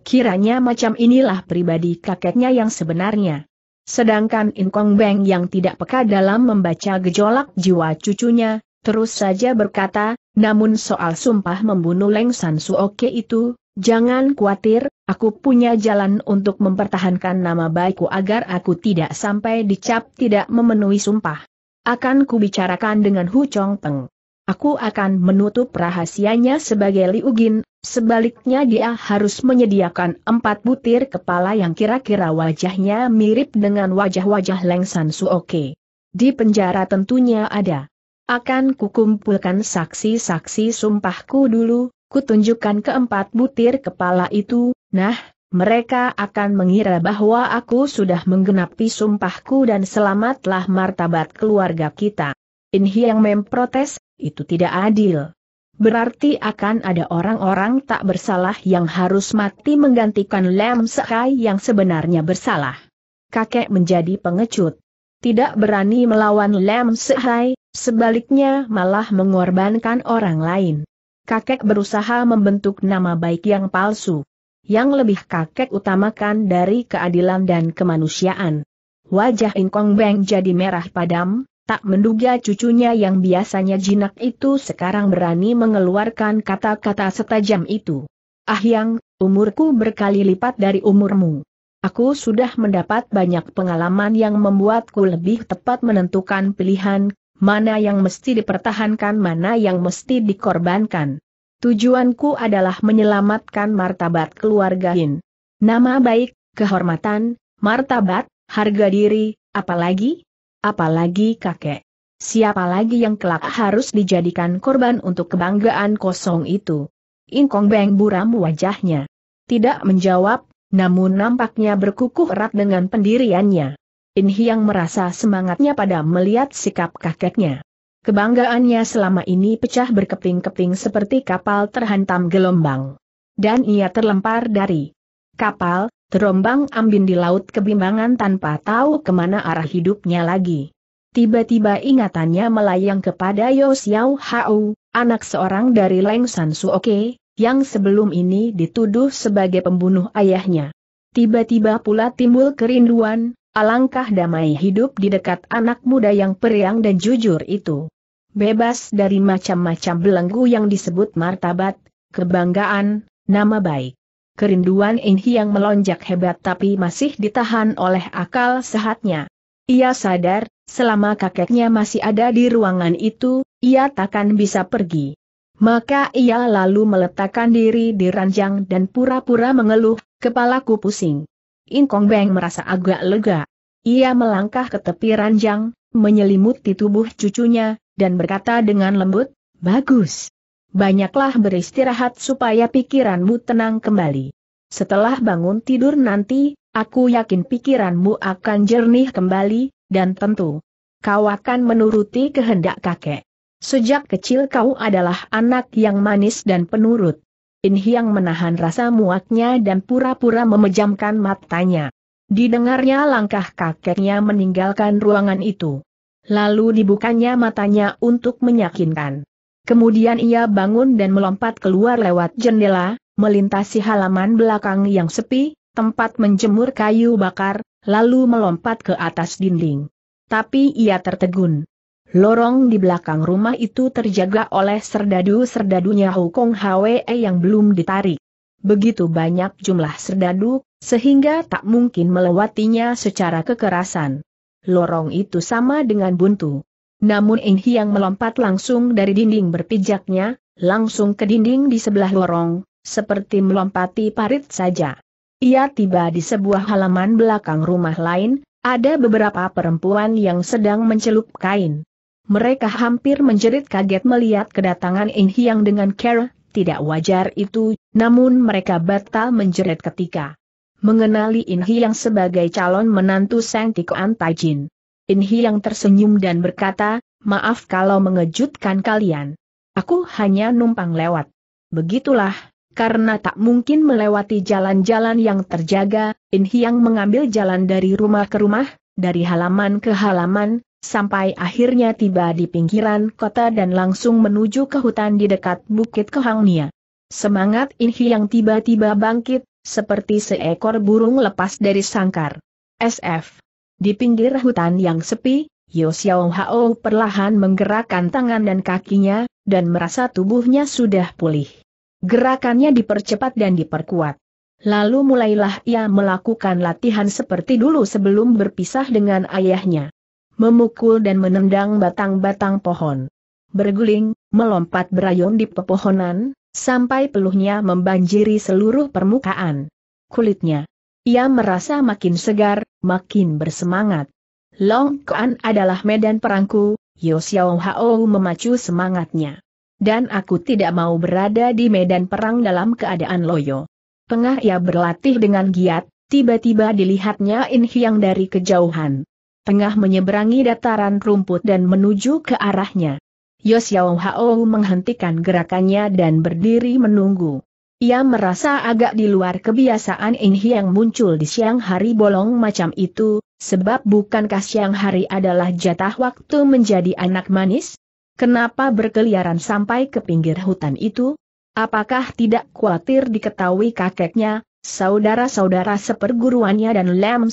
Kiranya macam inilah pribadi kakeknya yang sebenarnya. Sedangkan Inkong Beng yang tidak peka dalam membaca gejolak jiwa cucunya, terus saja berkata, namun soal sumpah membunuh Leng San Suoke itu, jangan khawatir, aku punya jalan untuk mempertahankan nama baikku agar aku tidak sampai dicap tidak memenuhi sumpah. Akan kubicarakan dengan Hu Chong Peng. Aku akan menutup rahasianya sebagai Liugin, sebaliknya dia harus menyediakan empat butir kepala yang kira-kira wajahnya mirip dengan wajah-wajah Lengsan Suoke. Di penjara tentunya ada. Akan kukumpulkan saksi-saksi sumpahku dulu, kutunjukkan keempat butir kepala itu, nah, mereka akan mengira bahwa aku sudah menggenapi sumpahku dan selamatlah martabat keluarga kita. Inhi yang memprotes, itu tidak adil. Berarti akan ada orang-orang tak bersalah yang harus mati menggantikan Lem Sekai yang sebenarnya bersalah. Kakek menjadi pengecut. Tidak berani melawan Lem Sehai, sebaliknya malah mengorbankan orang lain. Kakek berusaha membentuk nama baik yang palsu. Yang lebih kakek utamakan dari keadilan dan kemanusiaan. Wajah Inkong Beng jadi merah padam, Tak menduga cucunya yang biasanya jinak itu sekarang berani mengeluarkan kata-kata setajam itu. Ah yang, umurku berkali lipat dari umurmu. Aku sudah mendapat banyak pengalaman yang membuatku lebih tepat menentukan pilihan, mana yang mesti dipertahankan mana yang mesti dikorbankan. Tujuanku adalah menyelamatkan martabat keluarga Hin. Nama baik, kehormatan, martabat, harga diri, apalagi? Apalagi kakek. Siapa lagi yang kelak harus dijadikan korban untuk kebanggaan kosong itu? Ingkong Beng buram wajahnya. Tidak menjawab, namun nampaknya berkukuh erat dengan pendiriannya. In Hyang merasa semangatnya pada melihat sikap kakeknya. Kebanggaannya selama ini pecah berkeping-keping seperti kapal terhantam gelombang. Dan ia terlempar dari kapal, Terombang ambin di laut kebimbangan tanpa tahu kemana arah hidupnya lagi. Tiba-tiba ingatannya melayang kepada Yo Xiao Hao, anak seorang dari Leng San Suoke, yang sebelum ini dituduh sebagai pembunuh ayahnya. Tiba-tiba pula timbul kerinduan, alangkah damai hidup di dekat anak muda yang periang dan jujur itu. Bebas dari macam-macam belenggu yang disebut martabat, kebanggaan, nama baik kerinduan In Hiang melonjak hebat tapi masih ditahan oleh akal sehatnya. Ia sadar, selama kakeknya masih ada di ruangan itu, ia takkan bisa pergi. Maka ia lalu meletakkan diri di ranjang dan pura-pura mengeluh, kepalaku pusing. Inkong Beng merasa agak lega. Ia melangkah ke tepi ranjang, menyelimuti tubuh cucunya, dan berkata dengan lembut, Bagus banyaklah beristirahat supaya pikiranmu tenang kembali. Setelah bangun tidur nanti, aku yakin pikiranmu akan jernih kembali, dan tentu, kau akan menuruti kehendak kakek. Sejak kecil kau adalah anak yang manis dan penurut. In Hyang menahan rasa muaknya dan pura-pura memejamkan matanya. Didengarnya langkah kakeknya meninggalkan ruangan itu. Lalu dibukanya matanya untuk menyakinkan. Kemudian ia bangun dan melompat keluar lewat jendela, melintasi halaman belakang yang sepi, tempat menjemur kayu bakar, lalu melompat ke atas dinding. Tapi ia tertegun. Lorong di belakang rumah itu terjaga oleh serdadu-serdadunya Hukong Hwe yang belum ditarik. Begitu banyak jumlah serdadu, sehingga tak mungkin melewatinya secara kekerasan. Lorong itu sama dengan buntu. Namun Ing Hiang melompat langsung dari dinding berpijaknya, langsung ke dinding di sebelah lorong, seperti melompati parit saja. Ia tiba di sebuah halaman belakang rumah lain, ada beberapa perempuan yang sedang mencelup kain. Mereka hampir menjerit kaget melihat kedatangan In Hiang dengan Kara, tidak wajar itu, namun mereka batal menjerit ketika mengenali In Hiang sebagai calon menantu Sang Tikoan Taijin. Inhi yang tersenyum dan berkata, maaf kalau mengejutkan kalian. Aku hanya numpang lewat. Begitulah, karena tak mungkin melewati jalan-jalan yang terjaga, Inhi yang mengambil jalan dari rumah ke rumah, dari halaman ke halaman, sampai akhirnya tiba di pinggiran kota dan langsung menuju ke hutan di dekat Bukit Kehangnia. Semangat Inhi yang tiba-tiba bangkit, seperti seekor burung lepas dari sangkar. SF di pinggir hutan yang sepi, Yo Xiao Hao perlahan menggerakkan tangan dan kakinya, dan merasa tubuhnya sudah pulih. Gerakannya dipercepat dan diperkuat. Lalu mulailah ia melakukan latihan seperti dulu sebelum berpisah dengan ayahnya. Memukul dan menendang batang-batang pohon. Berguling, melompat berayun di pepohonan, sampai peluhnya membanjiri seluruh permukaan. Kulitnya ia merasa makin segar, makin bersemangat. Long Kuan adalah medan perangku, Yo Xiao Hao memacu semangatnya. Dan aku tidak mau berada di medan perang dalam keadaan loyo. Tengah ia berlatih dengan giat, tiba-tiba dilihatnya In Hyang dari kejauhan. Tengah menyeberangi dataran rumput dan menuju ke arahnya. Yo Xiao Hao menghentikan gerakannya dan berdiri menunggu. Ia merasa agak di luar kebiasaan Inhi yang muncul di siang hari bolong macam itu, sebab bukankah siang hari adalah jatah waktu menjadi anak manis? Kenapa berkeliaran sampai ke pinggir hutan itu? Apakah tidak khawatir diketahui kakeknya, saudara-saudara seperguruannya dan Lam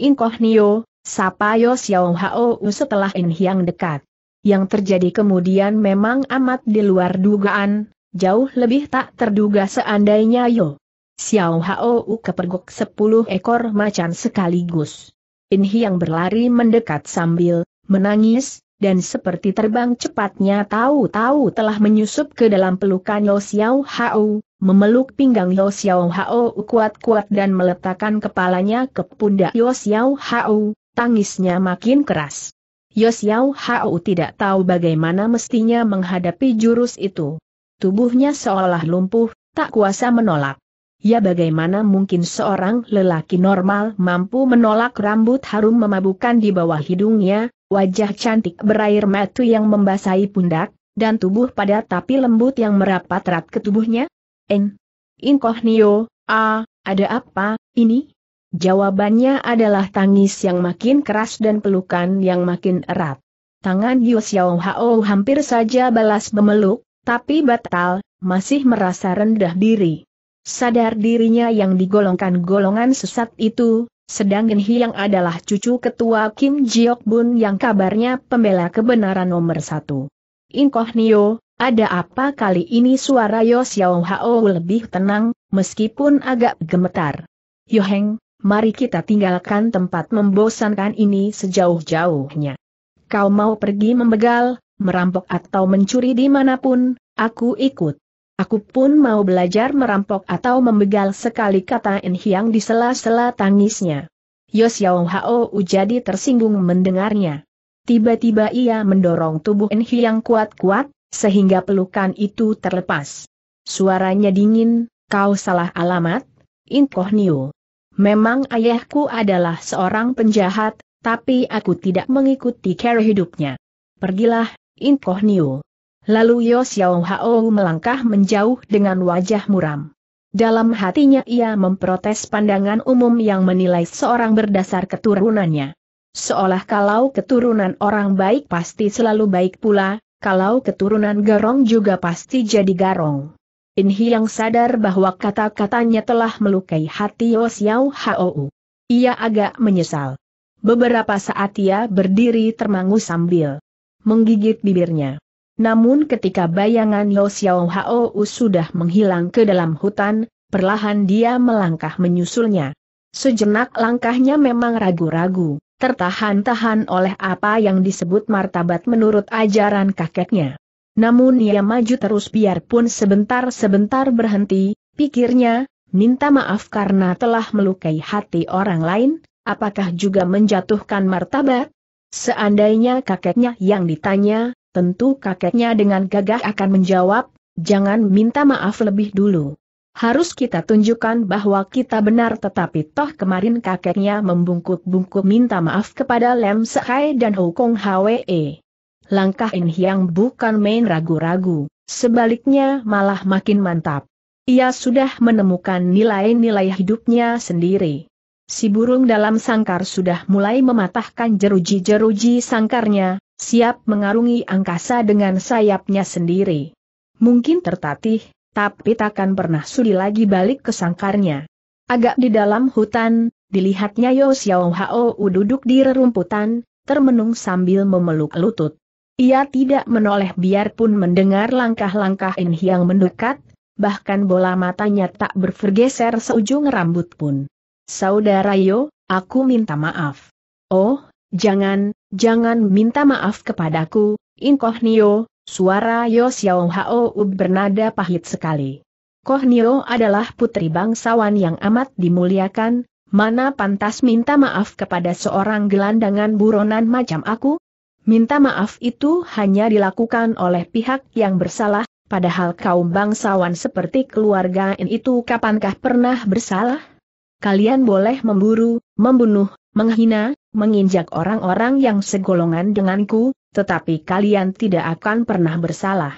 Inkoh Nio, sapa Yo Xiao Hao setelah Inhi yang dekat. Yang terjadi kemudian memang amat di luar dugaan, Jauh lebih tak terduga seandainya Yo. Xiao Hao kepergok sepuluh ekor macan sekaligus. Inhi yang berlari mendekat sambil menangis, dan seperti terbang cepatnya tahu-tahu telah menyusup ke dalam pelukan Yo Xiao Hao, memeluk pinggang Yo Xiao Hao kuat-kuat dan meletakkan kepalanya ke pundak Yo Xiao Hao, tangisnya makin keras. Yo Xiao Hao tidak tahu bagaimana mestinya menghadapi jurus itu tubuhnya seolah lumpuh, tak kuasa menolak. Ya bagaimana mungkin seorang lelaki normal mampu menolak rambut harum memabukan di bawah hidungnya, wajah cantik berair matu yang membasahi pundak, dan tubuh padat tapi lembut yang merapat erat ke tubuhnya? En. Inkohnio, a, ah, ada apa, ini? Jawabannya adalah tangis yang makin keras dan pelukan yang makin erat. Tangan Yu Xiao Hao hampir saja balas memeluk, tapi batal, masih merasa rendah diri. Sadar dirinya yang digolongkan golongan sesat itu, sedang Gen yang adalah cucu ketua Kim Jiok Bun yang kabarnya pembela kebenaran nomor satu. Nio, ada apa kali ini suara Yo Xiao Hao lebih tenang, meskipun agak gemetar. Yoheng, mari kita tinggalkan tempat membosankan ini sejauh-jauhnya. Kau mau pergi membegal, merampok atau mencuri dimanapun, aku ikut. Aku pun mau belajar merampok atau membegal sekali kata En Hiang di sela-sela tangisnya. Yos Yao Hao jadi tersinggung mendengarnya. Tiba-tiba ia mendorong tubuh En Hiang kuat-kuat, sehingga pelukan itu terlepas. Suaranya dingin, kau salah alamat, Niu. Memang ayahku adalah seorang penjahat, tapi aku tidak mengikuti cara hidupnya. Pergilah, new. Lalu Yo Xiao Hao melangkah menjauh dengan wajah muram. Dalam hatinya ia memprotes pandangan umum yang menilai seorang berdasar keturunannya. Seolah kalau keturunan orang baik pasti selalu baik pula, kalau keturunan garong juga pasti jadi garong. Inhi yang sadar bahwa kata-katanya telah melukai hati Yo Xiao Hao. Ia agak menyesal. Beberapa saat ia berdiri termangu sambil menggigit bibirnya. Namun ketika bayangan Yo Xiao Hao sudah menghilang ke dalam hutan, perlahan dia melangkah menyusulnya. Sejenak langkahnya memang ragu-ragu, tertahan-tahan oleh apa yang disebut martabat menurut ajaran kakeknya. Namun ia maju terus biarpun sebentar-sebentar berhenti, pikirnya, minta maaf karena telah melukai hati orang lain, apakah juga menjatuhkan martabat? Seandainya kakeknya yang ditanya, tentu kakeknya dengan gagah akan menjawab, jangan minta maaf lebih dulu. Harus kita tunjukkan bahwa kita benar tetapi toh kemarin kakeknya membungkuk-bungkuk minta maaf kepada Lem Sekai dan Hukong Hwe. Langkah In Hyang bukan main ragu-ragu, sebaliknya malah makin mantap. Ia sudah menemukan nilai-nilai hidupnya sendiri si burung dalam sangkar sudah mulai mematahkan jeruji-jeruji sangkarnya, siap mengarungi angkasa dengan sayapnya sendiri. Mungkin tertatih, tapi takkan pernah sudi lagi balik ke sangkarnya. Agak di dalam hutan, dilihatnya Yo Xiao Hao duduk di rerumputan, termenung sambil memeluk lutut. Ia tidak menoleh biarpun mendengar langkah-langkah In yang mendekat, bahkan bola matanya tak bergeser seujung rambut pun. Saudara Yo, aku minta maaf. Oh, jangan, jangan minta maaf kepadaku, Nio, suara Yo Xiao Hao bernada pahit sekali. Nio adalah putri bangsawan yang amat dimuliakan, mana pantas minta maaf kepada seorang gelandangan buronan macam aku? Minta maaf itu hanya dilakukan oleh pihak yang bersalah, padahal kaum bangsawan seperti keluarga itu kapankah pernah bersalah? Kalian boleh memburu, membunuh, menghina, menginjak orang-orang yang segolongan denganku, tetapi kalian tidak akan pernah bersalah.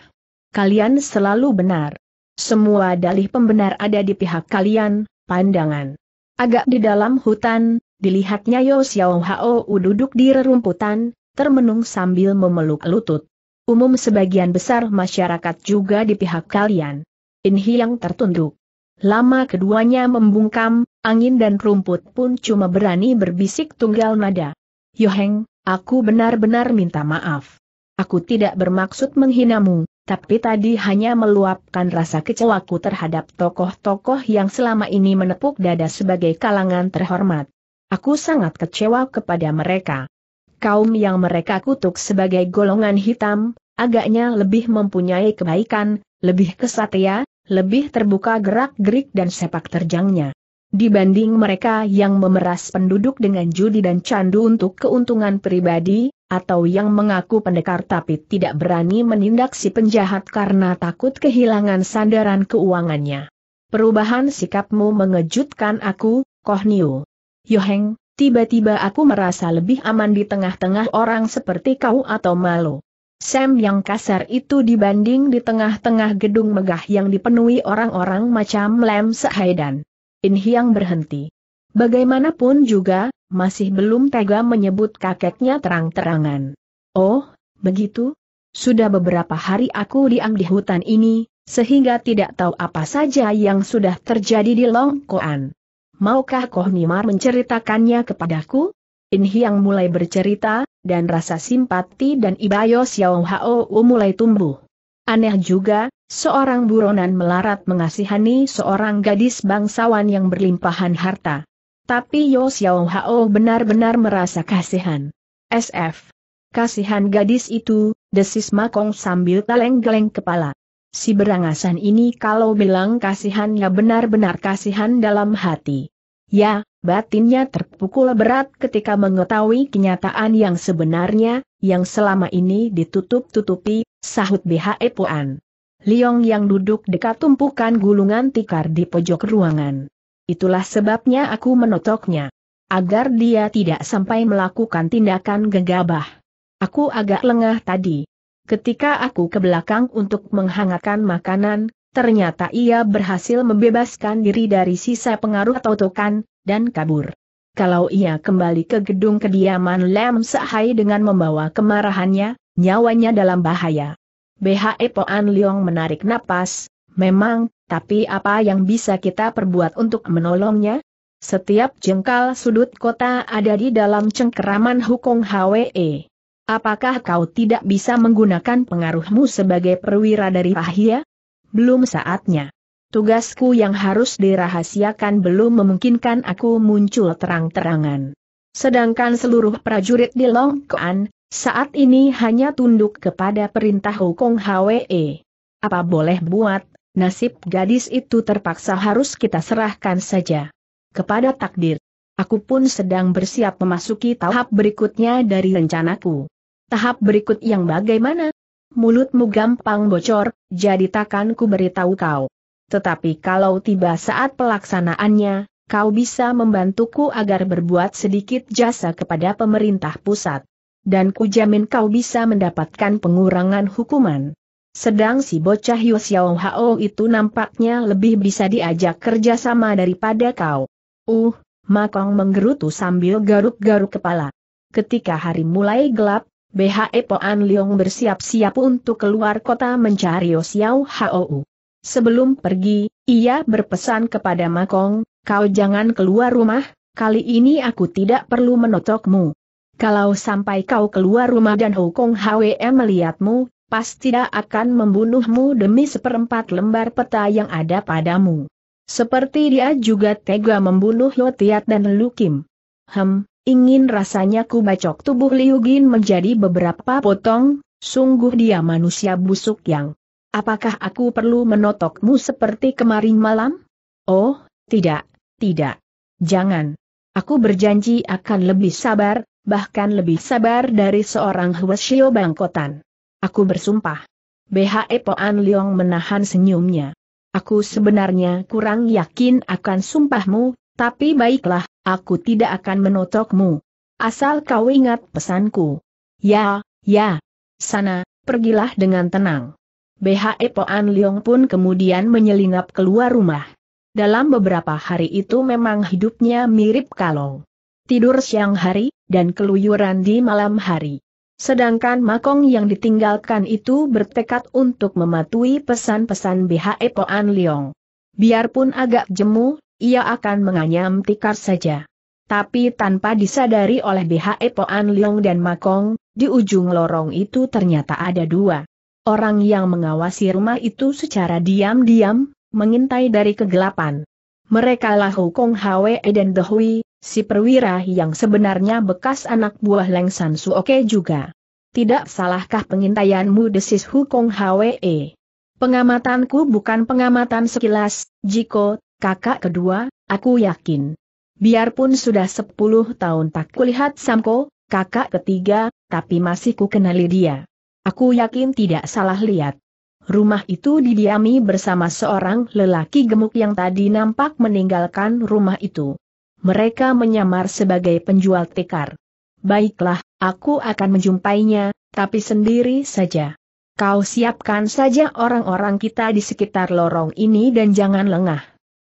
Kalian selalu benar. Semua dalih pembenar ada di pihak kalian, pandangan. Agak di dalam hutan, dilihatnya Yo Xiao Hao duduk di rerumputan, termenung sambil memeluk lutut. Umum sebagian besar masyarakat juga di pihak kalian. Inhi yang tertunduk. Lama keduanya membungkam, angin dan rumput pun cuma berani berbisik tunggal nada. Yoheng, aku benar-benar minta maaf. Aku tidak bermaksud menghinamu, tapi tadi hanya meluapkan rasa kecewaku terhadap tokoh-tokoh yang selama ini menepuk dada sebagai kalangan terhormat. Aku sangat kecewa kepada mereka. Kaum yang mereka kutuk sebagai golongan hitam, agaknya lebih mempunyai kebaikan, lebih kesatria, lebih terbuka gerak-gerik dan sepak terjangnya. Dibanding mereka yang memeras penduduk dengan judi dan candu untuk keuntungan pribadi, atau yang mengaku pendekar tapi tidak berani menindak si penjahat karena takut kehilangan sandaran keuangannya. Perubahan sikapmu mengejutkan aku, Koh Niu. Yoheng, tiba-tiba aku merasa lebih aman di tengah-tengah orang seperti kau atau malu. Sam yang kasar itu dibanding di tengah-tengah gedung megah yang dipenuhi orang-orang macam Lem Sehaidan. In Hiang berhenti. Bagaimanapun juga, masih belum tega menyebut kakeknya terang-terangan. Oh, begitu? Sudah beberapa hari aku diam di hutan ini, sehingga tidak tahu apa saja yang sudah terjadi di Longkoan. Maukah Koh Nimar menceritakannya kepadaku? In Hiang mulai bercerita, dan rasa simpati dan Ibayo Xiao Hao mulai tumbuh. Aneh juga, Seorang buronan melarat mengasihani seorang gadis bangsawan yang berlimpahan harta. Tapi Yo Xiao Hao benar-benar merasa kasihan. SF. Kasihan gadis itu, desis Makong sambil geleng-geleng kepala. Si berangasan ini kalau bilang kasihannya benar-benar kasihan dalam hati. Ya, batinnya terpukul berat ketika mengetahui kenyataan yang sebenarnya, yang selama ini ditutup-tutupi, sahut BHE Puan. Liong yang duduk dekat tumpukan gulungan tikar di pojok ruangan. Itulah sebabnya aku menotoknya. Agar dia tidak sampai melakukan tindakan gegabah. Aku agak lengah tadi. Ketika aku ke belakang untuk menghangatkan makanan, ternyata ia berhasil membebaskan diri dari sisa pengaruh totokan, dan kabur. Kalau ia kembali ke gedung kediaman Lem Sahai dengan membawa kemarahannya, nyawanya dalam bahaya. BHE Poan Liong menarik napas, memang, tapi apa yang bisa kita perbuat untuk menolongnya? Setiap jengkal sudut kota ada di dalam cengkeraman hukum HWE. Apakah kau tidak bisa menggunakan pengaruhmu sebagai perwira dari Pahia? Belum saatnya. Tugasku yang harus dirahasiakan belum memungkinkan aku muncul terang-terangan. Sedangkan seluruh prajurit di Longkoan, saat ini hanya tunduk kepada perintah Hukong Hwe. Apa boleh buat, nasib gadis itu terpaksa harus kita serahkan saja. Kepada takdir. Aku pun sedang bersiap memasuki tahap berikutnya dari rencanaku. Tahap berikut yang bagaimana? Mulutmu gampang bocor, jadi takkan ku beritahu kau. Tetapi kalau tiba saat pelaksanaannya, kau bisa membantuku agar berbuat sedikit jasa kepada pemerintah pusat dan kujamin kau bisa mendapatkan pengurangan hukuman. Sedang si bocah Yu Xiao Hao itu nampaknya lebih bisa diajak kerjasama daripada kau. Uh, Makong menggerutu sambil garuk-garuk kepala. Ketika hari mulai gelap, BHE Poan Leong bersiap-siap untuk keluar kota mencari Osiao Hao. Sebelum pergi, ia berpesan kepada Makong, kau jangan keluar rumah, kali ini aku tidak perlu menotokmu. Kalau sampai kau keluar rumah dan Hukong HWM melihatmu, pasti tidak akan membunuhmu demi seperempat lembar peta yang ada padamu. Seperti dia juga tega membunuh Yotiat dan Lukim. Hem, ingin rasanya ku bacok tubuh Liu Gin menjadi beberapa potong, sungguh dia manusia busuk yang. Apakah aku perlu menotokmu seperti kemarin malam? Oh, tidak, tidak. Jangan. Aku berjanji akan lebih sabar, bahkan lebih sabar dari seorang Huasio Bangkotan. Aku bersumpah. BHE Poan Leong menahan senyumnya. Aku sebenarnya kurang yakin akan sumpahmu, tapi baiklah, aku tidak akan menotokmu. Asal kau ingat pesanku. Ya, ya. Sana, pergilah dengan tenang. BHE Poan Leong pun kemudian menyelinap keluar rumah. Dalam beberapa hari itu memang hidupnya mirip kalong tidur siang hari, dan keluyuran di malam hari. Sedangkan Makong yang ditinggalkan itu bertekad untuk mematuhi pesan-pesan BHE Poan Leong. Biarpun agak jemu, ia akan menganyam tikar saja. Tapi tanpa disadari oleh BHE Poan Leong dan Makong, di ujung lorong itu ternyata ada dua. Orang yang mengawasi rumah itu secara diam-diam, mengintai dari kegelapan. Mereka lah Hukong Hwe dan Dehui, Si perwira yang sebenarnya bekas anak buah Leng San Su oke juga. Tidak salahkah pengintaianmu desis Hukong Hwe? Pengamatanku bukan pengamatan sekilas, Jiko, kakak kedua, aku yakin. Biarpun sudah 10 tahun tak kulihat Samko, kakak ketiga, tapi masih ku dia. Aku yakin tidak salah lihat. Rumah itu didiami bersama seorang lelaki gemuk yang tadi nampak meninggalkan rumah itu mereka menyamar sebagai penjual tikar. Baiklah, aku akan menjumpainya, tapi sendiri saja. Kau siapkan saja orang-orang kita di sekitar lorong ini dan jangan lengah.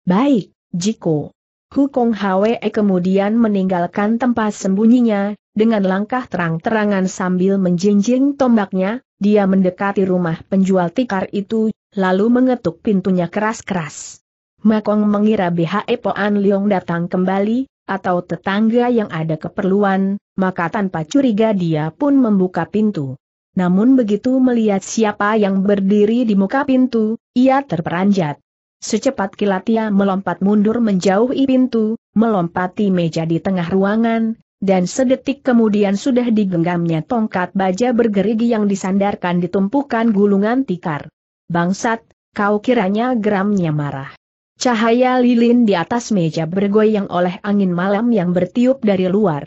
Baik, Jiko. Hukong Hwe kemudian meninggalkan tempat sembunyinya, dengan langkah terang-terangan sambil menjinjing tombaknya, dia mendekati rumah penjual tikar itu, lalu mengetuk pintunya keras-keras. Makong mengira BHE Poan Leong datang kembali, atau tetangga yang ada keperluan, maka tanpa curiga dia pun membuka pintu. Namun begitu melihat siapa yang berdiri di muka pintu, ia terperanjat. Secepat kilat ia melompat mundur menjauhi pintu, melompati meja di tengah ruangan, dan sedetik kemudian sudah digenggamnya tongkat baja bergerigi yang disandarkan ditumpukan gulungan tikar. Bangsat, kau kiranya geramnya marah. Cahaya lilin di atas meja bergoyang oleh angin malam yang bertiup dari luar.